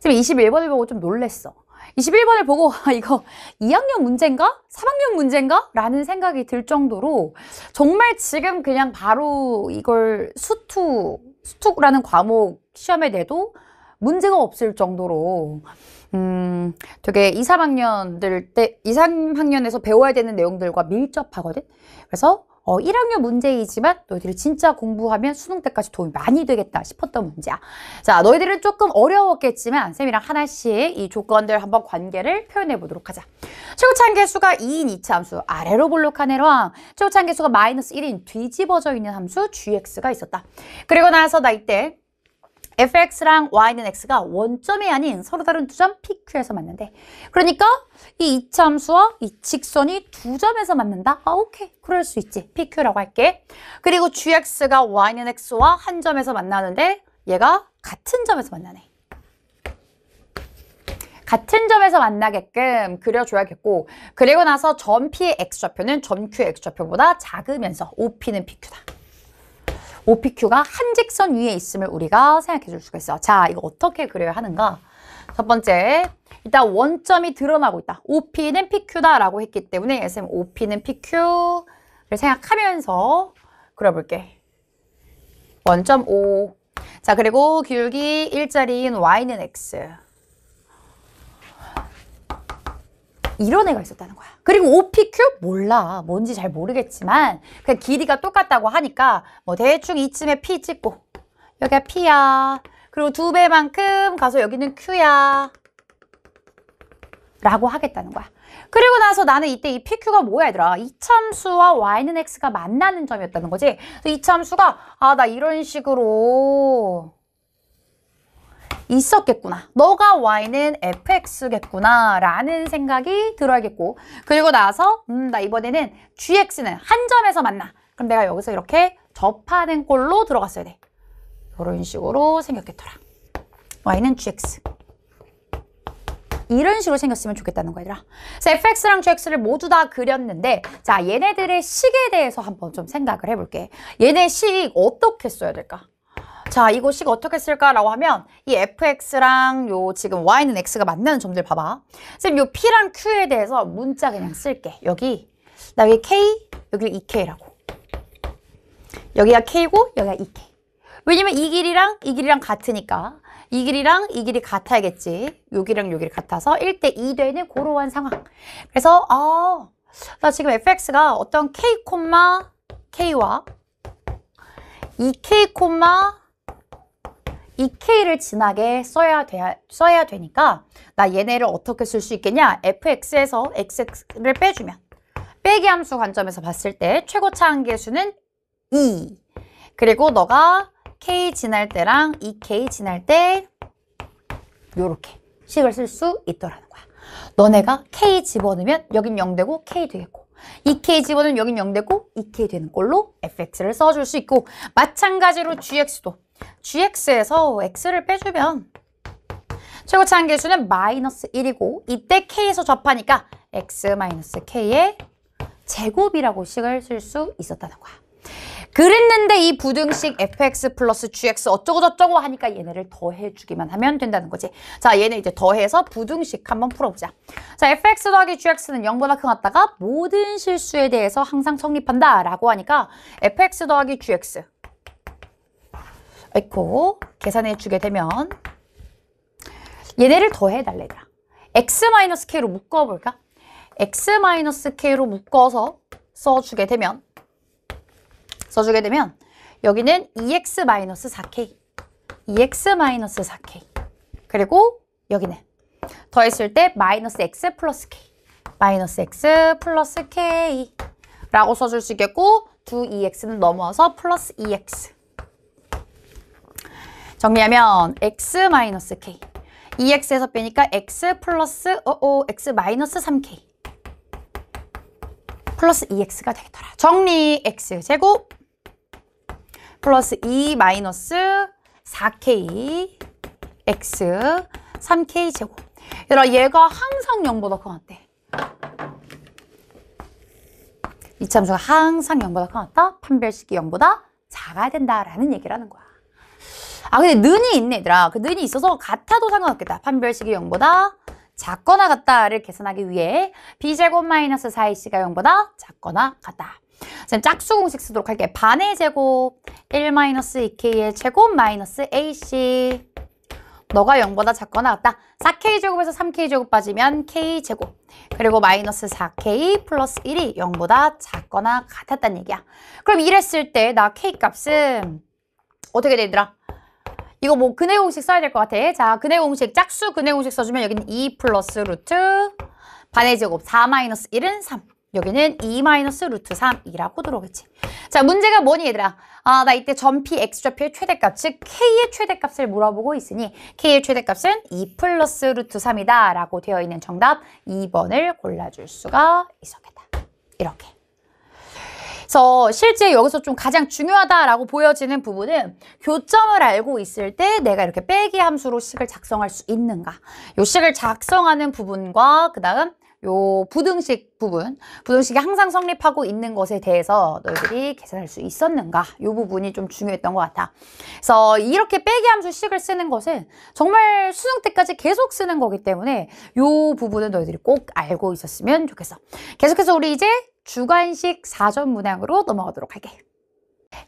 지금 21번을 보고 좀 놀랬어. 21번을 보고 아, 이거 2학년 문제인가? 3학년 문제인가? 라는 생각이 들 정도로 정말 지금 그냥 바로 이걸 수투, 수투라는 과목 시험에 내도 문제가 없을 정도로 음, 되게 2, 3학년들 때 2, 3학년에서 배워야 되는 내용들과 밀접하거든. 그래서 어, 1학년 문제이지만 너희들이 진짜 공부하면 수능 때까지 도움이 많이 되겠다 싶었던 문제야. 자, 너희들은 조금 어려웠겠지만 쌤이랑 하나씩 이 조건들 한번 관계를 표현해 보도록 하자. 최고 참계수가 2인 2차함수 아래로 볼록한 애랑 최고 참계수가 마이너스 1인 뒤집어져 있는 함수 gx가 있었다. 그리고 나서 나 이때 fx랑 y는 x가 원점이 아닌 서로 다른 두 점 pq에서 맞는데 그러니까 이 이참수와 이 직선이 두 점에서 만난다? 아 오케이 그럴 수 있지 pq라고 할게. 그리고 gx가 y는 x와 한 점에서 만나는데 얘가 같은 점에서 만나네. 같은 점에서 만나게끔 그려줘야겠고 그리고 나서 점 P의 X좌표는 점 Q의 X좌표보다 작으면서 OP는 PQ다. OPQ가 한 직선 위에 있음을 우리가 생각해 줄 수가 있어. 자, 이거 어떻게 그려야 하는가? 첫 번째, 일단 원점이 드러나고 있다. OP는 PQ다라고 했기 때문에 선생님 OP는 PQ를 생각하면서 그려볼게. 원점 O. 자, 그리고 기울기 일자리인 Y는 X. 이런 애가 있었다는 거야. 그리고 OPQ? 몰라. 뭔지 잘 모르겠지만 그냥 길이가 똑같다고 하니까 뭐 대충 이쯤에 P 찍고 여기가 P야. 그리고 두 배만큼 가서 여기는 Q야. 라고 하겠다는 거야. 그리고 나서 나는 이때 이 PQ가 뭐야 얘들아. 이참수와 Y는 X가 만나는 점이었다는 거지. 이 참수가 아 나 이런 식으로 있었겠구나. 너가 y는 fx겠구나 라는 생각이 들어야겠고 그리고 나서 음 나 이번에는 gx는 한 점에서 만나. 그럼 내가 여기서 이렇게 접하는 꼴로 들어갔어야 돼. 이런 식으로 생겼겠더라. y는 gx. 이런 식으로 생겼으면 좋겠다는 거야 얘들아 그래서 fx랑 gx를 모두 다 그렸는데 자 얘네들의 식에 대해서 한번 좀 생각을 해볼게 얘네 식 어떻게 써야 될까 자, 이거 식 어떻게 쓸까라고 하면 이 fx랑 요 지금 y는 x가 맞는 점들 봐봐. 선생님 요 p랑 q에 대해서 문자 그냥 쓸게. 여기 나 여기 k, 여기 2k라고. 여기가 k고 여기가 2k. 왜냐면 이 길이랑 이 길이랑 같으니까 이 길이랑 이 길이 같아야겠지. 요 길이랑 요 길이 같아서 1대 2 되는 고러한 상황. 그래서 아, 나 지금 fx가 어떤 k, k와 2k, 이 k 를진하게 써야, 돼, 써야 되니까 나 얘네를 어떻게 쓸 수 있겠냐? fx에서 x를 x 빼주면 빼기 함수 관점에서 봤을 때 최고차 한계수는 2 e. 그리고 너가 k 지날 때랑 이 k 지날 때 요렇게 식을 쓸 수 있더라는 거야 너네가 k 집어넣으면 여긴 0되고 k 되겠고 이 k 집어넣으면 여긴 0되고 2k 되는 꼴로 fx를 써줄 수 있고 마찬가지로 gx도 gx에서 x를 빼주면 최고차한 계수는 마이너스 1이고 이때 k에서 접하니까 x-k의 제곱이라고 식을 쓸 수 있었다는 거야. 그랬는데 이 부등식 fx 플러스 gx 어쩌고저쩌고 하니까 얘네를 더해주기만 하면 된다는 거지. 자, 얘네 이제 더해서 부등식 한번 풀어보자. 자, fx 더하기 gx는 0보다 큰 같다가 모든 실수에 대해서 항상 성립한다 라고 하니까 fx 더하기 gx 있고 계산해 주게 되면 얘네를 더해 달래자. x-k로 묶어 볼까? x-k로 묶어서 써 주게 되면 써 주게 되면 여기는 2x-4k e 2x-4k e 그리고 여기는 더했을 때 마이너스 x 플러스 k 마이너스 x 플러스 k 라고 써줄 수 있겠고 두 2x는 e 넘어서 플러스 2x 정리하면 x-k 마이너스 2x에서 e 빼니까 x 플러스 어어 x 마이너스 3k 플러스 2x가 e 되겠더라 정리 x제곱 플러스 2 e 마이너스 4k x 3k 제곱 얘들아 얘가 항상 0보다 커났대 이참수가 항상 0보다 커났다 판별식이 0보다 작아야 된다라는 얘기라는 거야 아 근데 는이 있네 얘들아 그 는이 있어서 같아도 상관없겠다 판별식이 0보다 작거나 같다를 계산하기 위해 b제곱 마이너스 4ac가 0보다 작거나 같다 자, 짝수 공식 쓰도록 할게 반의 제곱 1 마이너스 2k의 제곱 마이너스 ac 너가 0보다 작거나 같다 4k제곱에서 3k제곱 빠지면 k제곱 그리고 마이너스 4k 플러스 1이 0보다 작거나 같았단 얘기야 그럼 이랬을 때 나 k값은 어떻게 되더라? 이거 뭐 근해 공식 써야 될것 같아. 자, 근해 공식, 짝수 근해 공식 써주면 여기는 2 e 플러스 루트 반의 제곱 4 마이너스 1은 3. 여기는 2 e 마이너스 루트 3이라고 들어오겠지. 자, 문제가 뭐니 얘들아? 아, 나 이때 전피 x좌표의 최대값, 즉 k의 최대값을 물어보고 있으니 k의 최대값은 2 e 플러스 루트 3이다 라고 되어 있는 정답 2번을 골라줄 수가 있었겠다. 이렇게. 그래서 실제 여기서 좀 가장 중요하다라고 보여지는 부분은 교점을 알고 있을 때 내가 이렇게 빼기 함수로 식을 작성할 수 있는가 요 식을 작성하는 부분과 그 다음 요 부등식 부분, 부등식이 항상 성립하고 있는 것에 대해서 너희들이 계산할 수 있었는가 요 부분이 좀 중요했던 것 같아. 그래서 이렇게 빼기 함수식을 쓰는 것은 정말 수능 때까지 계속 쓰는 거기 때문에 요 부분은 너희들이 꼭 알고 있었으면 좋겠어. 계속해서 우리 이제 주관식 사전 문항으로 넘어가도록 할게.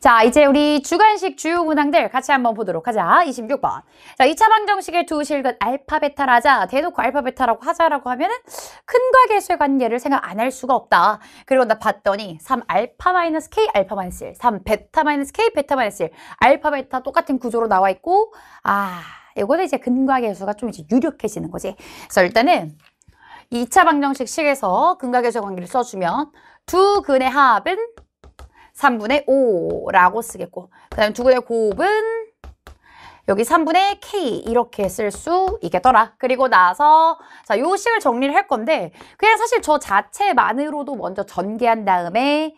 자, 이제 우리 주관식 주요 문항들 같이 한번 보도록 하자. 26번. 자, 2차 방정식의 두 실근 알파베타라자. 대놓고 알파베타라고 하자라고 하면은 큰과 개수의 관계를 생각 안 할 수가 없다. 그리고 나 봤더니 3 알파 마이너스 K 알파 마이너스 1, 3 베타 마이너스 K 베타 마이너스 1, 알파 베타 똑같은 구조로 나와 있고 아, 이거는 이제 근과 개수가 좀 이제 유력해지는 거지. 그래서 일단은 2차 방정식식에서 근과 개수의 관계를 써주면 두 근의 합은 3분의 5라고 쓰겠고 그 다음 두 분의 곱은 여기 3분의 k 이렇게 쓸 수 있겠더라 그리고 나서 자요 식을 정리를 할 건데 그냥 사실 저 자체만으로도 먼저 전개한 다음에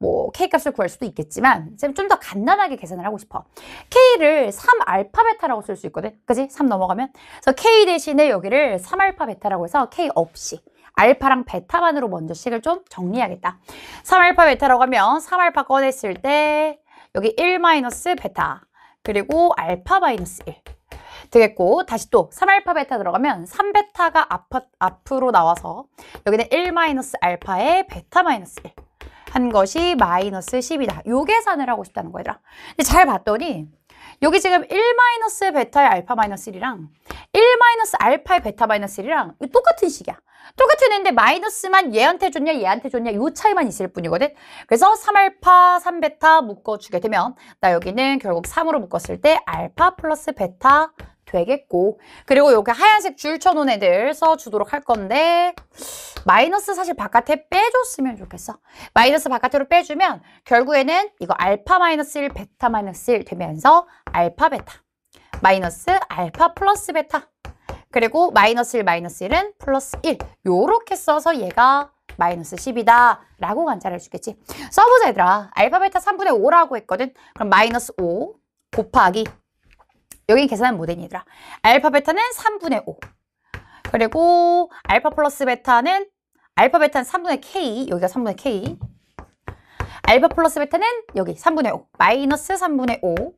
뭐 K값을 구할 수도 있겠지만 좀 더 간단하게 계산을 하고 싶어 K를 3알파베타라고 쓸 수 있거든 그지? 3 넘어가면 그래서 K 대신에 여기를 3알파베타라고 해서 K 없이 알파랑 베타만으로 먼저 식을 좀 정리하겠다. 3알파 베타라고 하면 3알파 꺼냈을 때 여기 1 마이너스 베타 그리고 알파 마이너스 1 되겠고 다시 또 3알파 베타 들어가면 3베타가 앞, 앞으로 나와서 여기는 1 마이너스 알파에 베타 마이너스 1한 것이 마이너스 10이다. 요 계산을 하고 싶다는 거얘들잘 봤더니 여기 지금 1-의 베타의 알파 마이 1이랑 1-알파의 베타 이 1이랑 똑같은 식이야. 똑같은 애인데 마이너스만 얘한테 줬냐 얘한테 줬냐 이 차이만 있을 뿐이거든. 그래서 3알파, 3베타 묶어주게 되면 나 여기는 결국 3으로 묶었을 때 알파 플러스 베타 되겠고 그리고 이렇게 하얀색 줄 쳐놓은 애들 써주도록 할 건데 마이너스 사실 바깥에 빼줬으면 좋겠어 마이너스 바깥으로 빼주면 결국에는 이거 알파 마이너스 1 베타 마이너스 1 되면서 알파 베타 마이너스 알파 플러스 베타 그리고 마이너스 1 마이너스 1은 플러스 1 요렇게 써서 얘가 마이너스 10이다 라고 관찰할수있겠지 써보자 얘들아 알파베타 3분의 5라고 했거든 그럼 마이너스 5 곱하기 여기 계산한 모델이더라. 뭐 알파 베타는 3분의 5. 그리고 알파 플러스 베타는 알파 베타는 3분의 k. 여기가 3분의 k. 알파 플러스 베타는 여기 3분의 5. 마이너스 3분의 5.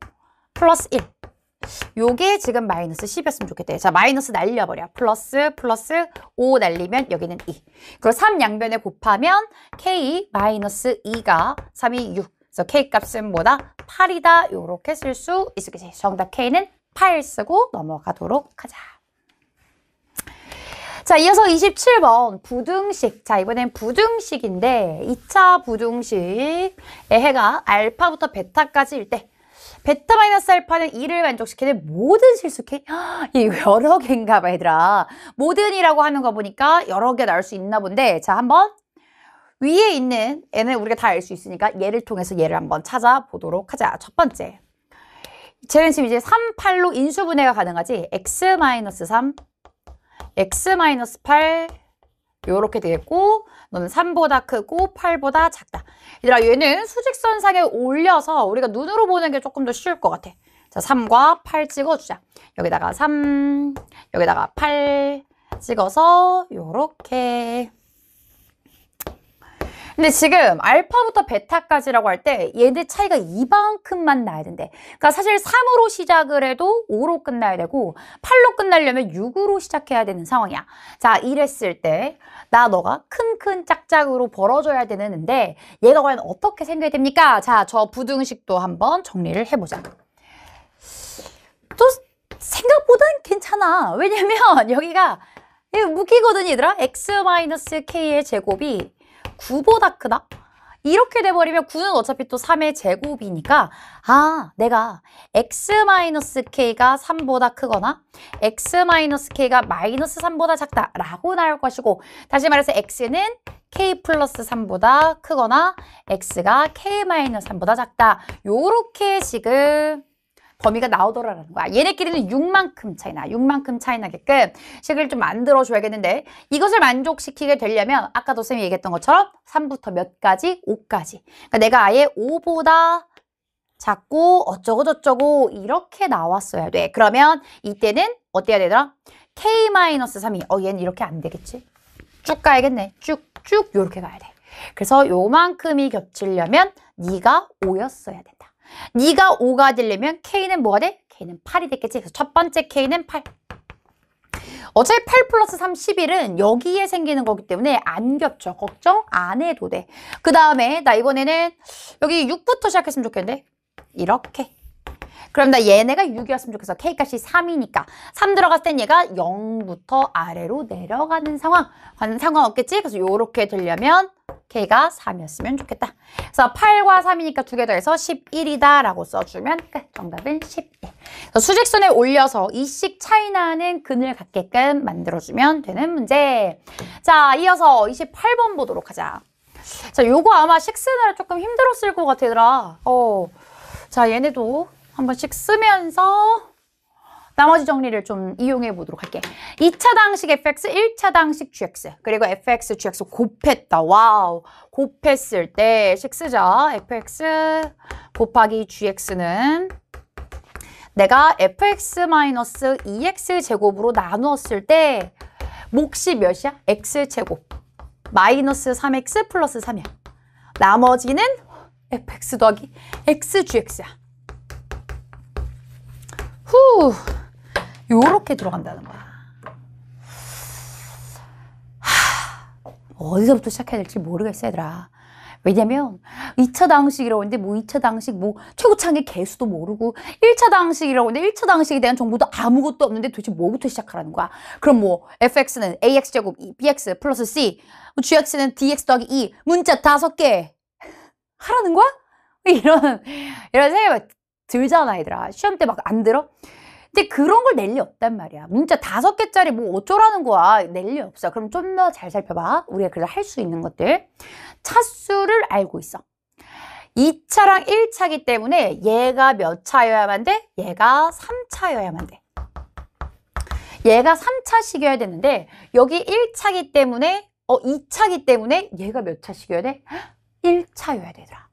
플러스 1. 요게 지금 마이너스 10이었으면 좋겠대요. 자, 마이너스 날려버려. 플러스 플러스 5 날리면 여기는 2. 그리고 3 양변에 곱하면 k 마이너스 2가 3이 6. 그래서 k 값은 뭐다? 8이다. 요렇게 쓸 수 있겠지. 을 정답 k는 파 쓰고 넘어가도록 하자. 자, 이어서 27번 부등식. 자, 이번엔 부등식인데 2차 부등식의 해가 알파부터 베타까지일 때 베타 마이너스 알파는 2를 만족시키는 모든 실수케 [gasps] 이 여러 개인가 봐 얘들아. 모든이라고 하는 거 보니까 여러 개 나올 수 있나 본데 자, 한번 위에 있는 얘는 우리가 다 알 수 있으니까 얘를 통해서 얘를 한번 찾아보도록 하자. 첫 번째. 쟤는 지금 이제 3, 8로 인수분해가 가능하지 x-3, x-8 요렇게 되겠고 너는 3보다 크고 8보다 작다 얘들아 얘는 수직선상에 올려서 우리가 눈으로 보는 게 조금 더 쉬울 것 같아 자 3과 8 찍어주자 여기다가 3 여기다가 8 찍어서 요렇게 근데 지금 알파부터 베타까지라고 할 때 얘네 차이가 이만큼만 나야 된대. 그러니까 사실 3으로 시작을 해도 5로 끝나야 되고 8로 끝나려면 6으로 시작해야 되는 상황이야. 자, 이랬을 때 나 너가 큰 큰 짝짝으로 벌어줘야 되는데 얘가 과연 어떻게 생겨야 됩니까? 자, 저 부등식도 한번 정리를 해보자. 또 생각보단 괜찮아. 왜냐면 [laughs] 여기가 무기거든 얘들아. x-k의 제곱이 9보다 크다? 이렇게 돼버리면 9는 어차피 또 3의 제곱이니까 아 내가 x-k가 3보다 크거나 x-k가 마이너스 3보다 작다 라고 나올 것이고 다시 말해서 x는 k 플러스 3보다 크거나 x가 k 3보다 작다 요렇게 지금 범위가 나오더라는 거야. 얘네끼리는 6만큼 차이나, 6만큼 차이나게끔 식을 좀 만들어줘야겠는데 이것을 만족시키게 되려면 아까도 쌤이 얘기했던 것처럼 3부터 몇 가지? 5까지. 그러니까 내가 아예 5보다 작고 어쩌고저쩌고 이렇게 나왔어야 돼. 그러면 이때는 어때야 되더라? K-3이, 어, 얘는 이렇게 안 되겠지? 쭉 가야겠네. 쭉, 쭉, 요렇게 가야 돼. 그래서 요만큼이 겹치려면 네가 5였어야 돼. 네가 5가 되려면 K는 뭐가 돼? K는 8이 됐겠지. 그래서 첫 번째 K는 8. 어차피 8 플러스 3, 11은 여기에 생기는 거기 때문에 안 겹쳐. 걱정 안 해도 돼. 그 다음에 나 이번에는 여기 6부터 시작했으면 좋겠는데 이렇게 그럼 나 얘네가 6이었으면 좋겠어. K값이 3이니까. 3 들어갔을 땐 얘가 0부터 아래로 내려가는 상황. 상관없겠지? 그래서 이렇게 되려면 K가 3이었으면 좋겠다. 그래서 8과 3이니까 두 개 더해서 11이다 라고 써주면 끝. 정답은 11. 수직선에 올려서 이씩 차이 나는 근을 갖게끔 만들어주면 되는 문제. 자, 이어서 28번 보도록 하자. 자, 요거 아마 식스날 조금 힘들었을 것 같더라. 어. 자, 얘네도 한 번씩 쓰면서 나머지 정리를 좀 이용해 보도록 할게. 2차 당식 fx, 1차 당식 gx, 그리고 fx, gx 곱했다. 와우, 곱했을 때 식스죠. fx 곱하기 gx는 내가 fx-2x e 제곱으로 나누었을 때 몫이 몇이야? x제곱 마이너스 3x 플러스 3이야. 나머지는 fx 더하기 xgx야. 후 요렇게 들어간다는 거야 어디서부터 시작해야 될지 모르겠어 얘들아 왜냐면 2차 당식이라고 하는데 뭐 2차 당식 뭐 최고창의 개수도 모르고 1차 당식이라고 하는데 1차 당식에 대한 정보도 아무것도 없는데 도대체 뭐부터 시작하라는 거야 그럼 뭐 fx는 ax제곱 bx 플러스 c 뭐 gx는 dx 더하기 2 문자 다개 하라는 거야? [laughs] 이런 이런 생각이 들잖아 얘들아 시험 때 막 안 들어? 근데 그런 걸 낼 리 없단 말이야 문자 다섯 개짜리 뭐 어쩌라는 거야 낼 리 없어 그럼 좀 더 잘 살펴봐 우리가 그래서 할수 있는 것들 차수를 알고 있어 2차랑 1차기 때문에 얘가 몇 차여야만 돼? 얘가 3차여야만 돼 얘가 3차씩이어야 되는데 여기 1차기 때문에 어 2차기 때문에 얘가 몇 차씩이어야 돼? 1차여야 되더라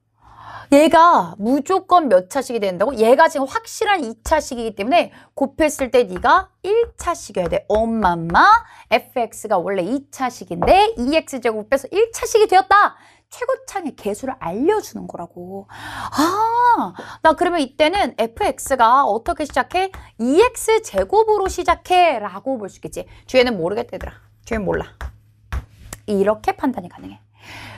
얘가 무조건 몇 차식이 된다고? 얘가 지금 확실한 2차식이기 때문에 곱했을 때 네가 1차식이어야 돼. 엄마마 fx가 원래 2차식인데 2x제곱 e 빼서 1차식이 되었다. 최고창의 개수를 알려주는 거라고. 아, 나 그러면 이때는 fx가 어떻게 시작해? 2x제곱으로 e 시작해 라고 볼 수 있겠지. 뒤에는 모르겠다 얘들아. 뒤엔 몰라. 이렇게 판단이 가능해.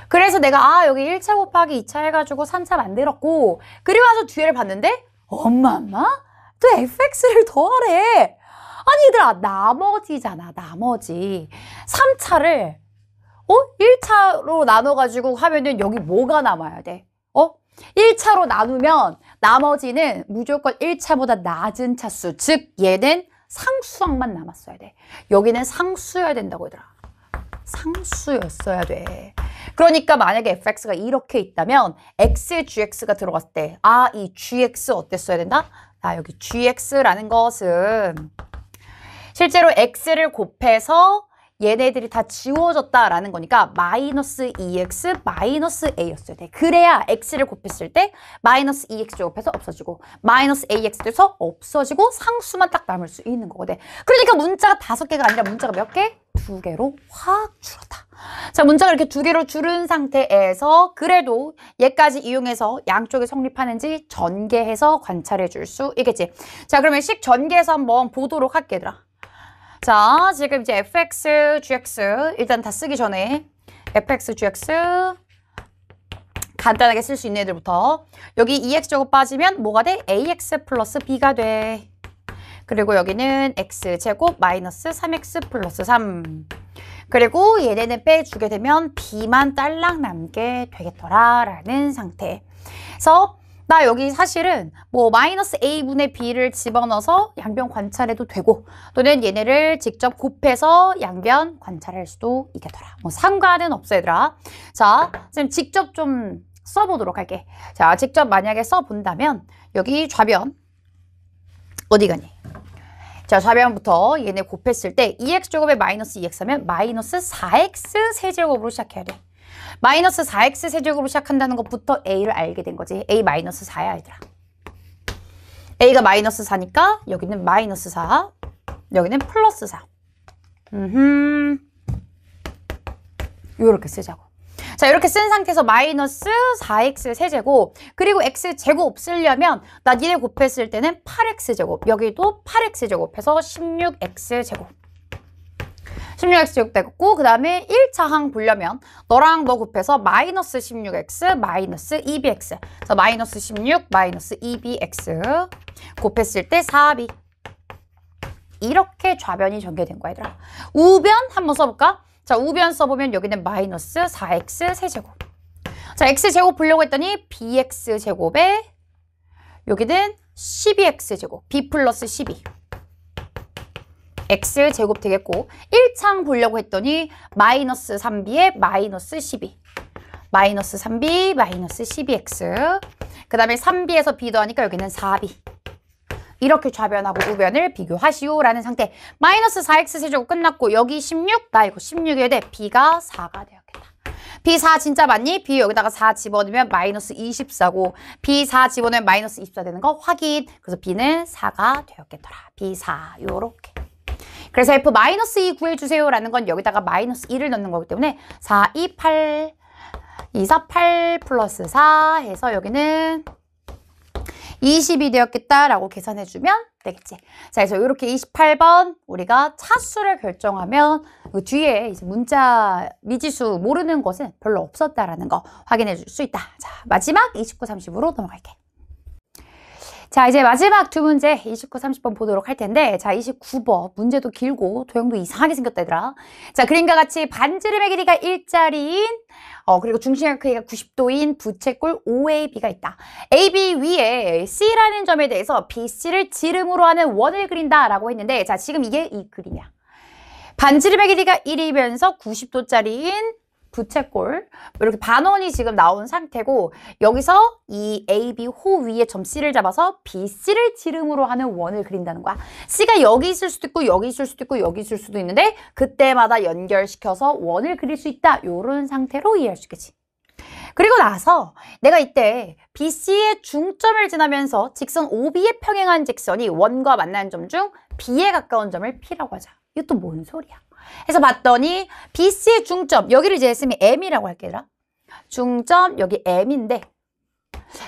그래서 내가 아 여기 1차 곱하기 2차 해가지고 3차 만들었고 그리고 와서 뒤를 봤는데 엄마 엄마 또 fx를 더하래 아니 얘들아 나머지잖아 나머지 3차를 어? 1차로 나눠가지고 하면은 여기 뭐가 남아야 돼? 어? 1차로 나누면 나머지는 무조건 1차보다 낮은 차수 즉 얘는 상수항만 남았어야 돼 여기는 상수여야 된다고 얘들아 상수였어야 돼 그러니까 만약에 fx가 이렇게 있다면 x에 gx가 들어갔을 때 아, 이 gx 어땠어야 된다? 아, 여기 gx라는 것은 실제로 x를 곱해서 얘네들이 다 지워졌다라는 거니까 마이너스 e x 마이너스 a였어야 돼. 네, 그래야 x를 곱했을 때 마이너스 e x 곱해서 없어지고 마이너스 ax 돼서 없어지고 상수만 딱 남을 수 있는 거거든. 네, 그러니까 문자가 다섯 개가 아니라 문자가 몇 개? 두 개로 확 줄었다. 자, 문자가 이렇게 두 개로 줄은 상태에서 그래도 얘까지 이용해서 양쪽에 성립하는지 전개해서 관찰해 줄 수 있겠지. 자, 그러면 식 전개해서 한번 보도록 할게, 얘들아. 자, 지금 이제 fx, gx 일단 다 쓰기 전에 fx, gx 간단하게 쓸 수 있는 애들부터 여기 e x 제곱 빠지면 뭐가 돼? ax 플러스 b가 돼. 그리고 여기는 x제곱 마이너스 3x 플러스 3 그리고 얘네는 빼주게 되면 b만 딸랑 남게 되겠더라 라는 상태 그래서 나 여기 사실은 뭐 마이너스 A분의 B를 집어넣어서 양변 관찰해도 되고 또는 얘네를 직접 곱해서 양변 관찰할 수도 있겠더라. 뭐 상관은 없어 얘들아. 자, 지금 직접 좀 써보도록 할게. 자, 직접 만약에 써본다면 여기 좌변 어디 가니? 자, 좌변부터 얘네 곱했을 때 2x제곱에 e 마이너스 2x e 하면 마이너스 4x 세제곱으로 시작해야 돼. 마이너스 4x 세제곱으로 시작한다는 것부터 a를 알게 된 거지. a 마이너스 4야 얘들아. a가 마이너스 4니까 여기는 마이너스 4, 여기는 플러스 4. 음흠 요렇게 쓰자고. 자 이렇게 쓴 상태에서 마이너스 4x 세제곱 그리고 x 제곱 없으려면 나 니네 곱했을 때는 8x 제곱 여기도 8x 제곱해서 16x 제곱 16x 지속되고 었그 다음에 1차 항 보려면 너랑 너 곱해서 마이너스 16x 마이너스 2bx 그래서 마이너스 16 마이너스 2bx 곱했을 때 4b 이렇게 좌변이 전개된 거야 얘들아 우변 한번 써볼까? 자 우변 써보면 여기는 마이너스 4x 세제곱 자 x제곱 보려고 했더니 bx제곱에 여기는 12x제곱 b 플러스 12 x 제곱 되겠고 1창 보려고 했더니 마이너스 3b에 마이너스 12 마이너스 3b 마이너스 12x 그 다음에 3b에서 b 더하니까 여기는 4b 이렇게 좌변하고 우변을 비교하시오라는 상태 마이너스 4x 세제곱 끝났고 여기 16나이고 16에 대 b가 4가 되었겠다 b 4 진짜 맞니? b 여기다가 4 집어넣으면 마이너스 24고 b 4 집어넣으면 마이너스 24 되는 거 확인 그래서 b는 4가 되었겠더라 b 4 요렇게 그래서 f 마이너스 2 구해주세요 라는 건 여기다가 마이너스 2를 넣는 거기 때문에 4, 2, 8, 2, 4, 8 플러스 4 해서 여기는 20이 되었겠다라고 계산해주면 되겠지. 자, 그래서 이렇게 28번 우리가 차수를 결정하면 그 뒤에 이제 문자 미지수 모르는 것은 별로 없었다라는 거 확인해 줄 수 있다. 자, 마지막 29, 30으로 넘어갈게. 자, 이제 마지막 두 문제 29, 30번 보도록 할 텐데 자, 29번 문제도 길고 도형도 이상하게 생겼다 더라 자, 그림과 같이 반지름의 길이가 일자리인 어, 그리고 중심의 크기가 90도인 부채꼴 OAB가 있다. AB 위에 C라는 점에 대해서 BC를 지름으로 하는 원을 그린다라고 했는데 자, 지금 이게 이 그림이야. 반지름의 길이가 1이면서 90도짜리인 부채꼴 뭐 이렇게 반원이 지금 나온 상태고 여기서 이 A, B 호 위에 점 C를 잡아서 B, C를 지름으로 하는 원을 그린다는 거야. C가 여기 있을 수도 있고 여기 있을 수도 있고 여기 있을 수도 있는데 그때마다 연결시켜서 원을 그릴 수 있다. 요런 상태로 이해할 수 있겠지. 그리고 나서 내가 이때 BC의 중점을 지나면서 직선 OB에 평행한 직선이 원과 만나는 점 중 B에 가까운 점을 P라고 하자. 이것도 뭔 소리야? 해서 봤더니 BC의 중점 여기를 이제 했으면 M이라고 할게요. 중점 여기 M인데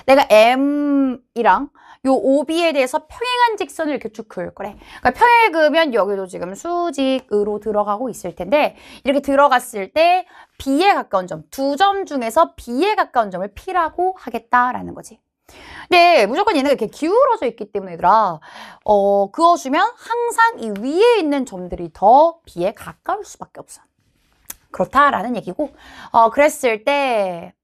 내가 M이랑 요 OB에 대해서 평행한 직선을 이렇게 그을 거래. 그러니까 평행 그으면 여기도 지금 수직으로 들어가고 있을 텐데 이렇게 들어갔을 때 B에 가까운 점, 두 점 중에서 B에 가까운 점을 P라고 하겠다라는 거지. 근데 무조건 얘네가 이렇게 기울어져 있기 때문에 얘들아 어, 그어주면 항상 이 위에 있는 점들이 더 B에 가까울 수밖에 없어 그렇다라는 얘기고 어, 그랬을 때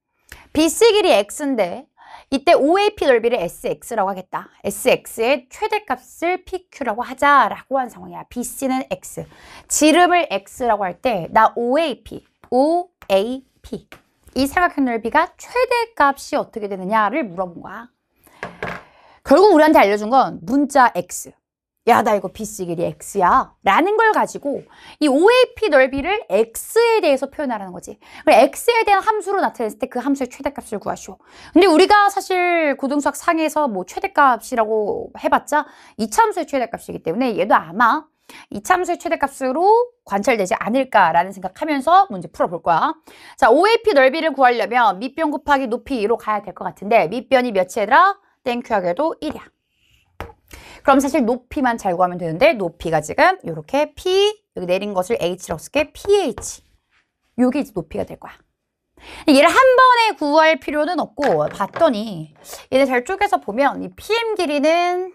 BC 길이 X인데 이때 OAP 넓이를 SX라고 하겠다. SX의 최대값을 PQ라고 하자라고 한 상황이야. BC는 X. 지름을 X라고 할 때 나 OAP, OAP 이 삼각형 넓이가 최대값이 어떻게 되느냐를 물어본 거야. 결국 우리한테 알려준 건 문자 x. 야, 나 이거 BC 길이 X야. 라는 걸 가지고 이 OAP 넓이를 X에 대해서 표현하라는 거지. 그 X에 대한 함수로 나타냈을 때 그 함수의 최대값을 구하시오. 근데 우리가 사실 고등수학 상에서 뭐 최대값이라고 해봤자 이차함수의 최대값이기 때문에 얘도 아마 이참수의 최대값으로 관찰되지 않을까라는 생각하면서 문제 풀어볼 거야. 자, OAP 넓이를 구하려면 밑변 곱하기 높이로 가야 될 것 같은데 밑변이 몇이더라? 땡큐하게도 1이야. 그럼 사실 높이만 잘 구하면 되는데 높이가 지금 이렇게 P 여기 내린 것을 H라고 쓸게 PH 요게 이제 높이가 될 거야. 얘를 한 번에 구할 필요는 없고 봤더니 얘는 잘 쪼개서 보면 이 PM 길이는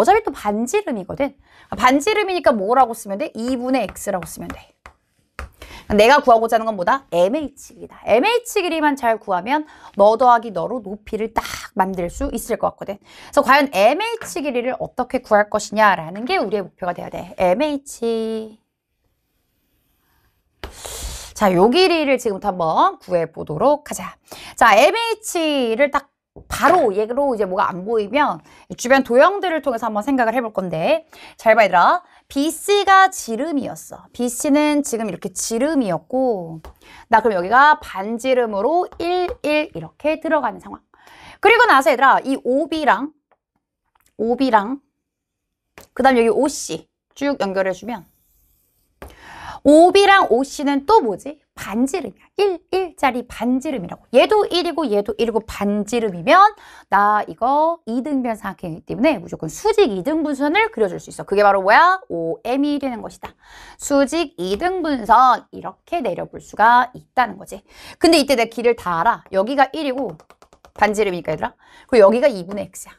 어차피 또 반지름이거든. 반지름이니까 뭐라고 쓰면 돼? 2분의 x라고 쓰면 돼. 내가 구하고자 하는 건 뭐다? MH 길이다. MH 길이만 잘 구하면 너 더하기 너로 높이를 딱 만들 수 있을 것 같거든. 그래서 과연 MH 길이를 어떻게 구할 것이냐라는 게 우리의 목표가 돼야 돼. MH. 자, 요 길이를 지금부터 한번 구해보도록 하자. 자, MH를 딱 바로 얘로 이제 뭐가 안 보이면 주변 도형들을 통해서 한번 생각을 해볼 건데 잘봐야되아 BC가 지름이었어 BC는 지금 이렇게 지름이었고 나 그럼 여기가 반지름으로 1, 1 이렇게 들어가는 상황 그리고 나서 얘들아 이 OB랑 OB랑 그 다음 여기 OC 쭉 연결해주면 오비랑 오씨는 또 뭐지? 반지름이야. 1, 1짜리 반지름이라고. 얘도 1이고 얘도 1이고 반지름이면 나 이거 2등변 사각형이기 때문에 무조건 수직 2등분선을 그려줄 수 있어. 그게 바로 뭐야? 5M이 되는 것이다. 수직 2등분선 이렇게 내려볼 수가 있다는 거지. 근데 이때 내 길을 다 알아. 여기가 1이고 반지름이니까 얘들아. 그리고 여기가 2분의 X야.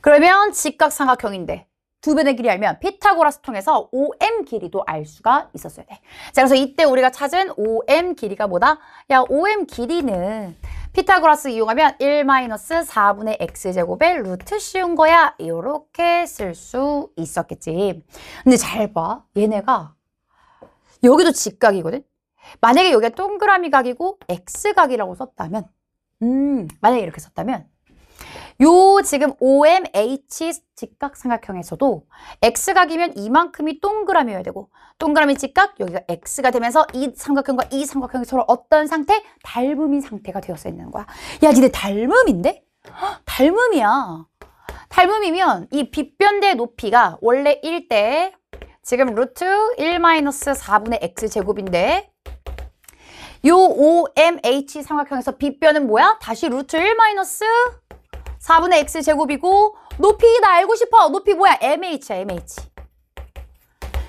그러면 직각삼각형인데 두 변의 길이 알면 피타고라스 통해서 OM 길이도 알 수가 있었어야 돼. 자, 그래서 이때 우리가 찾은 OM 길이가 뭐다? 야, OM 길이는 피타고라스 이용하면 1-4분의 x제곱에 루트 씌운 거야. 이렇게 쓸 수 있었겠지. 근데 잘 봐. 얘네가 여기도 직각이거든? 만약에 여기가 동그라미 각이고 x각이라고 썼다면 음, 만약에 이렇게 썼다면 요 지금 OMH 직각삼각형에서도 X각이면 이만큼이 동그라미여야 되고 동그라미 직각 여기가 X가 되면서 이 삼각형과 이 삼각형이 서로 어떤 상태? 닮음인 상태가 되어서 있는 거야 야 니네 닮음인데? 헉, 닮음이야 닮음이면 이 빗변대 높이가 원래 1대 지금 루트 1-4분의 x제곱인데 요 OMH 삼각형에서 빗변은 뭐야? 다시 루트 1- 4분의 x제곱이고 높이 나 알고 싶어. 높이 뭐야? mh야, mh.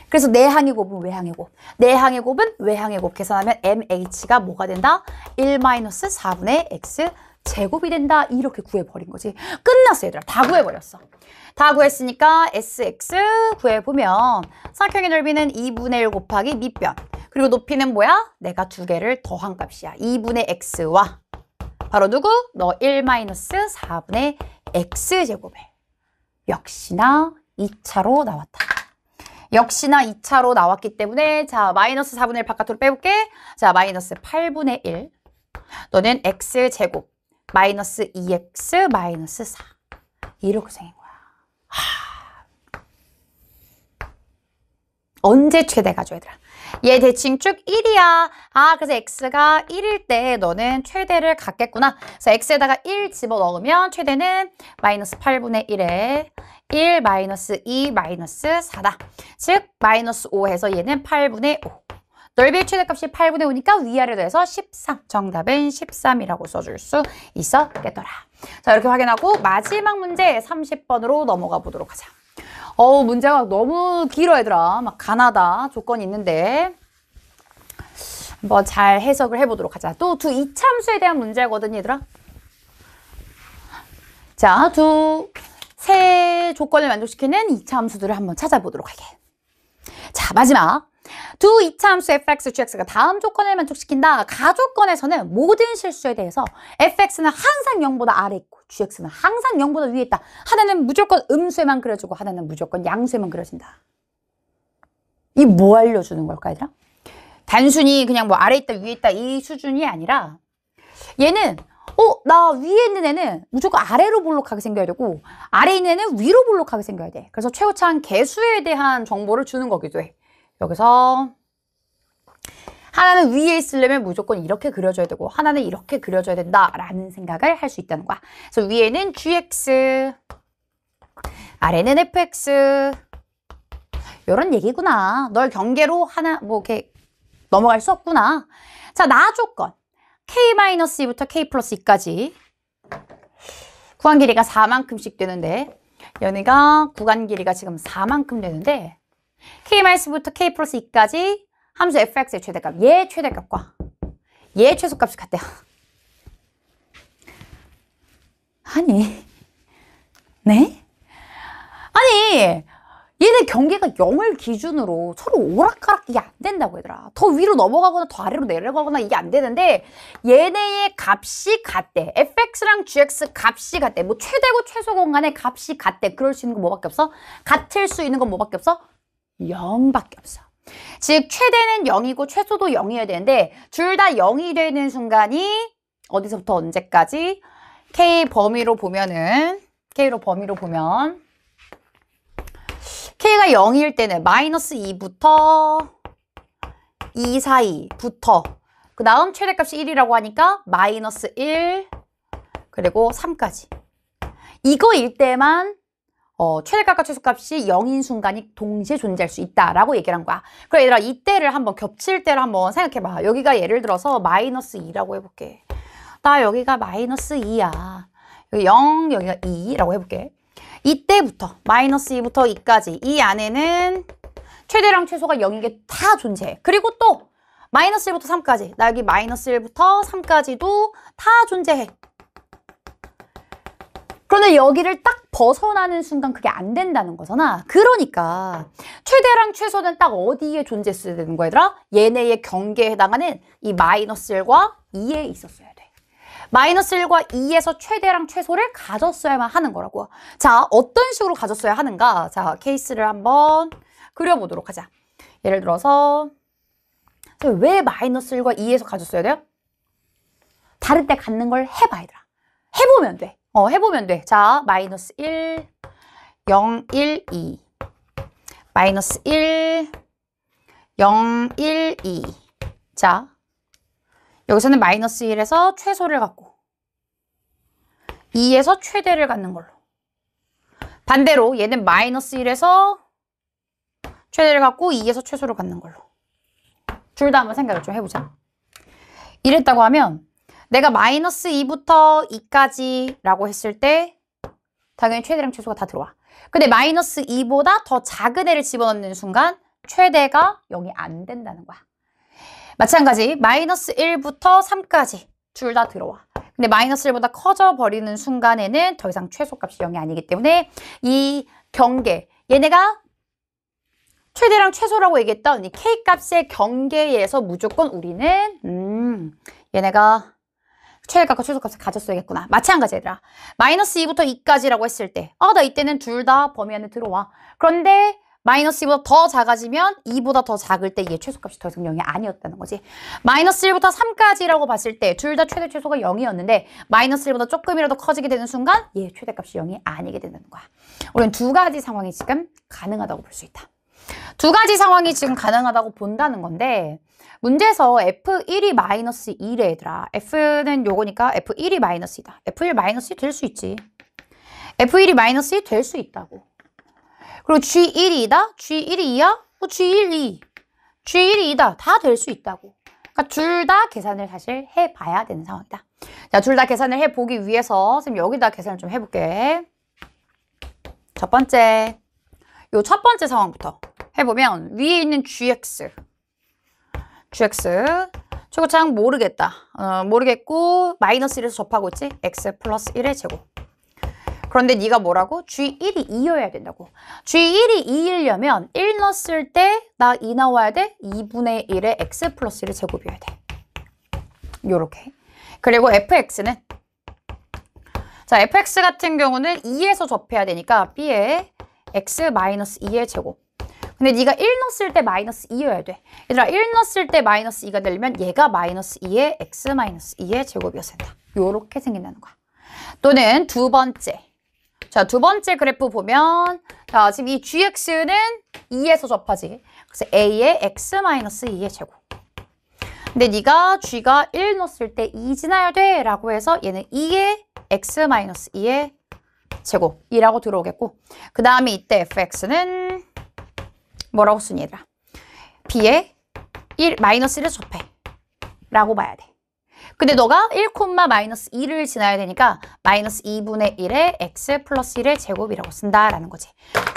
그래서 내항의 네 곱은 외항의 곱. 내항의 네 곱은 외항의 곱. 계산하면 mh가 뭐가 된다? 1-4분의 x 제곱이 된다. 이렇게 구해버린 거지. 끝났어, 얘들아. 다 구해버렸어. 다 구했으니까 sx 구해보면 사각형의 넓이는 2분의 1 곱하기 밑변. 그리고 높이는 뭐야? 내가 두 개를 더한 값이야. 2분의 x와 바로 누구? 너 1-4분의 x제곱에 역시나 2차로 나왔다. 역시나 2차로 나왔기 때문에 자 마이너스 4분의 1 바깥으로 빼볼게. 자 마이너스 8분의 1 너는 x제곱 마이너스 2x 마이너스 4 이렇게 생긴 거야. 하. 언제 최대가죠 얘들아 얘 대칭 축 1이야 아 그래서 x가 1일 때 너는 최대를 갖겠구나 그래서 x에다가 1 집어넣으면 최대는 마이너스 8분의 1에 1 마이너스 2 마이너스 4다 즉 마이너스 5에서 얘는 8분의 5 넓이의 최대값이 8분의 5니까 위아래 로해서13 정답은 13이라고 써줄 수 있었겠더라 자 이렇게 확인하고 마지막 문제 30번으로 넘어가 보도록 하자 어우 문제가 너무 길어 얘들아 막 가나다 조건이 있는데 한번 잘 해석을 해보도록 하자 또 두 이참수에 대한 문제거든 얘들아 자 두 세 조건을 만족시키는 이참수들을 한번 찾아보도록 하게. 자, 마지막. 두 이차함수 fx, gx가 다음 조건을 만족시킨다. 가조건에서는 모든 실수에 대해서 fx는 항상 0보다 아래 있고 gx는 항상 0보다 위에 있다. 하나는 무조건 음수에만 그려주고 하나는 무조건 양수에만 그려진다. 이 뭐 알려주는 걸까 얘들아? 단순히 그냥 뭐 아래 있다 위에 있다 이 수준이 아니라 얘는 어, 나 위에 있는 애는 무조건 아래로 볼록하게 생겨야 되고 아래 있는 애는 위로 볼록하게 생겨야 돼. 그래서 최우찬 개수에 대한 정보를 주는 거기도 해. 여기서 하나는 위에 있으려면 무조건 이렇게 그려줘야 되고 하나는 이렇게 그려줘야 된다라는 생각을 할 수 있다는 거야. 그래서 위에는 gx, 아래는 fx 이런 얘기구나. 널 경계로 하나 뭐 이렇게 넘어갈 수 없구나. 자, 나 조건. k-2부터 k-2까지 구간 길이가 4만큼씩 되는데 연이가 구간 길이가 지금 4만큼 되는데 K-부터 K 플러스 2까지 함수 fx의 최대값, 얘 최대값과 얘 최소값이 같대요. 아니, 네? 아니, 얘네 경계가 0을 기준으로 서로 오락가락 이게 안 된다고 얘들아. 더 위로 넘어가거나 더 아래로 내려가거나 이게 안 되는데 얘네의 값이 같대. fx랑 gx 값이 같대. 뭐 최대고 최소 공간의 값이 같대. 그럴 수 있는 건 뭐밖에 없어? 같을 수 있는 건 뭐밖에 없어? 0밖에 없어. 즉 최대는 0이고 최소도 0이어야 되는데 둘 다 0이 되는 순간이 어디서부터 언제까지? K 범위로 보면은 K로 범위로 보면 K가 0일 때는 마이너스 2부터 2 사이부터 그 다음 최대값이 1이라고 하니까 마이너스 1 그리고 3까지 이거일 때만 어, 최대값과 최소값이 0인 순간이 동시에 존재할 수 있다라고 얘기를 한 거야. 그래 얘들아 이때를 한번 겹칠 때를 한번 생각해봐. 여기가 예를 들어서 마이너스 2라고 해볼게. 나 여기가 마이너스 2야. 여기 0, 여기가 2라고 해볼게. 이때부터 마이너스 2부터 2까지 이 안에는 최대랑 최소가 0인 게 다 존재해. 그리고 또 마이너스 1부터 3까지 나 여기 마이너스 1부터 3까지도 다 존재해. 그런데 여기를 딱 벗어나는 순간 그게 안 된다는 거잖아. 그러니까 최대랑 최소는 딱 어디에 존재했어야 되는 거야 얘들아? 얘네의 경계에 해당하는 이 마이너스 1과 2에 있었어야 돼. 마이너스 1과 2에서 최대랑 최소를 가졌어야만 하는 거라고. 자, 어떤 식으로 가졌어야 하는가? 자, 케이스를 한번 그려보도록 하자. 예를 들어서 왜 마이너스 1과 2에서 가졌어야 돼요? 다른 때 갖는 걸 해봐 얘들아. 해보면 돼. 어, 해보면 돼. 자, 마이너스 1, 0, 1, 2. 마이너스 1, 0, 1, 2. 자, 여기서는 마이너스 1에서 최소를 갖고 2에서 최대를 갖는 걸로. 반대로 얘는 마이너스 1에서 최대를 갖고 2에서 최소를 갖는 걸로. 둘 다 한번 생각을 좀 해보자. 이랬다고 하면 내가 마이너스 2부터 2까지 라고 했을 때 당연히 최대량 최소가 다 들어와. 근데 마이너스 2보다 더 작은 애를 집어넣는 순간 최대가 0이 안 된다는 거야. 마찬가지 마이너스 1부터 3까지 둘 다 들어와. 근데 마이너스 1보다 커져 버리는 순간에는 더 이상 최소값이 0이 아니기 때문에 이 경계 얘네가 최대랑 최소라고 얘기했던 이 K값의 경계에서 무조건 우리는 음 얘네가 최대값과 최소값을 가졌어야겠구나. 마찬가지 얘들아. 마이너스 2부터 2까지라고 했을 때 어, 나 이때는 둘 다 범위 안에 들어와. 그런데 마이너스 2보다 더 작아지면 2보다 더 작을 때이얘 최소값이 더 이상 0이 아니었다는 거지. 마이너스 1부터 3까지라고 봤을 때 둘 다 최대 최소가 0이었는데 마이너스 1보다 조금이라도 커지게 되는 순간 얘 최대값이 0이 아니게 되는 거야. 우리는 두 가지 상황이 지금 가능하다고 볼 수 있다. 두 가지 상황이 지금 가능하다고 본다는 건데 문제에서 F1이 마이너스 2래 얘들아. F는 요거니까 F1이 마이너스이다. F1 마이너스 될 수 있지. F1이 마이너스 될 수 있다고. 그리고 G1이 2다? G1이 야뭐 G1, 2. G1이 2다. 다 될 수 있다고. 그러니까 둘 다 계산을 사실 해봐야 되는 상황이다. 자, 둘 다 계산을 해보기 위해서 선생님 여기다 계산을 좀 해볼게. 첫 번째, 요 첫 번째 상황부터 해보면 위에 있는 gx GX 최고창 모르겠다. 어, 모르겠고 마이너스 1에서 접하고 있지? X 플러스 1의 제곱. 그런데 네가 뭐라고? G1이 2여야 된다고. G1이 2이려면 1 넣었을 때 나 2 나와야 돼? 2분의 1의 X 플러스 1의 제곱이어야 돼. 요렇게. 그리고 fx는 자 fx 같은 경우는 2에서 접해야 되니까 b의 x 마이너스 2의 제곱 근데 네가 1 넣었을 때 마이너스 2여야 돼. 얘들아 1 넣었을 때 마이너스 2가 되면 얘가 마이너스 2의 x 마이너스 2의 제곱이었어야 된다. 요렇게 생긴다는 거야. 또는 두 번째. 자, 두 번째 그래프 보면 자, 지금 이 gx는 2에서 접하지. 그래서 a의 x 마이너스 2의 제곱. 근데 네가 g가 1 넣었을 때 2 지나야 돼 라고 해서 얘는 2의 x 마이너스 2의 제곱이라고 들어오겠고 그 다음에 이때 fx는 뭐라고 쓰니 얘들아? b에 1, 마이너스 1을 접해. 라고 봐야 돼. 근데 너가 1, 마이너스 2를 지나야 되니까 마이너스 2분의 1에 x 플러스 1의 제곱이라고 쓴다라는 거지.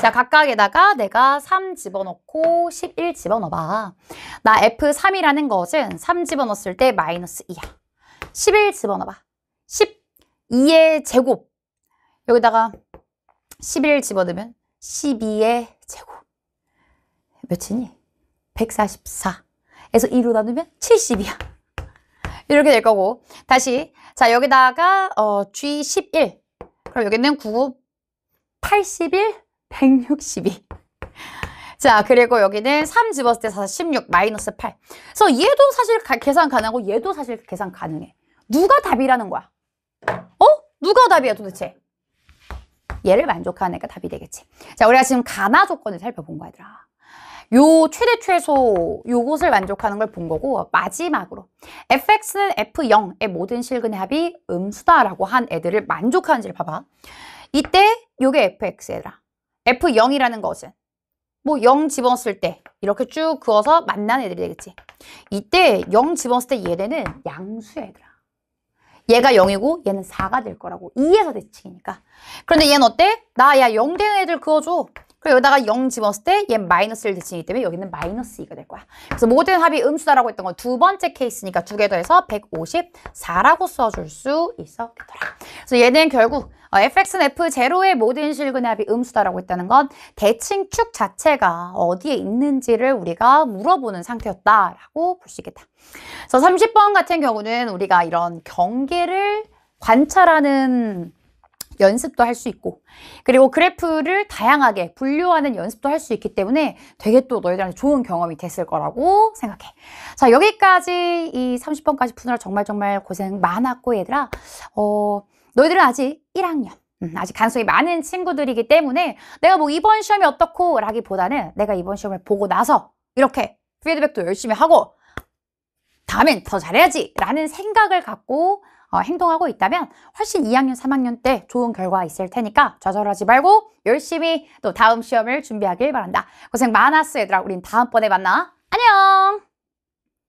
자, 각각에다가 내가 3 집어넣고 11 집어넣어봐. 나 f3이라는 것은 3 집어넣었을 때 마이너스 2야. 11 집어넣어봐. 12의 제곱. 여기다가 11 집어넣으면 12의 몇이니? 144에서 2로 나누면 70이야. 이렇게 될 거고 다시 자 여기다가 어, G11 그럼 여기는 9 81, 162 자, 그리고 여기는 3 집었을 때 4, 16, 마이너스 8. 그래서 얘도 사실 계산 가능하고 얘도 사실 계산 가능해. 누가 답이라는 거야? 어? 누가 답이야 도대체? 얘를 만족하니까 답이 되겠지. 자, 우리가 지금 가나 조건을 살펴본 거야, 얘들아. 요 최대 최소 요것을 만족하는 걸 본 거고 마지막으로 fx는 f0의 모든 실근의 합이 음수다라고 한 애들을 만족하는지를 봐봐. 이때 요게 fx 얘들아. f0이라는 것은 뭐 0 집었을 때 이렇게 쭉 그어서 만난 애들이 되겠지. 이때 0 집었을 때 얘네는 양수 애들아 얘가 0이고 얘는 4가 될 거라고 2에서 대칭이니까. 그런데 얘는 어때? 나 야 0 되는 애들 그어줘. 그리고 여기다가 0 집었을 때얘 마이너스를 대칭이기 때문에 여기는 마이너스 2가 될 거야. 그래서 모든 합이 음수다라고 했던 건 두 번째 케이스니까 두 개 더해서 154라고 써줄 수 있었겠더라. 그래서 얘는 결국 어, fx는 f0의 모든 실근의 합이 음수다라고 했다는 건 대칭축 자체가 어디에 있는지를 우리가 물어보는 상태였다라고 볼 수 있겠다. 그래서 30번 같은 경우는 우리가 이런 경계를 관찰하는 연습도 할 수 있고 그리고 그래프를 다양하게 분류하는 연습도 할 수 있기 때문에 되게 또 너희들한테 좋은 경험이 됐을 거라고 생각해 자 여기까지 이 30번까지 푸느라 정말 정말 고생 많았고 얘들아 어 너희들은 아직 1학년 음, 아직 간능성이 많은 친구들이기 때문에 내가 뭐 이번 시험이 어떻고 라기보다는 내가 이번 시험을 보고 나서 이렇게 피드백도 열심히 하고 다음엔 더 잘해야지 라는 생각을 갖고 어, 행동하고 있다면 훨씬 2학년, 3학년 때 좋은 결과 있을 테니까 좌절하지 말고 열심히 또 다음 시험을 준비하길 바란다. 고생 많았어 얘들아. 우린 다음번에 만나. 안녕!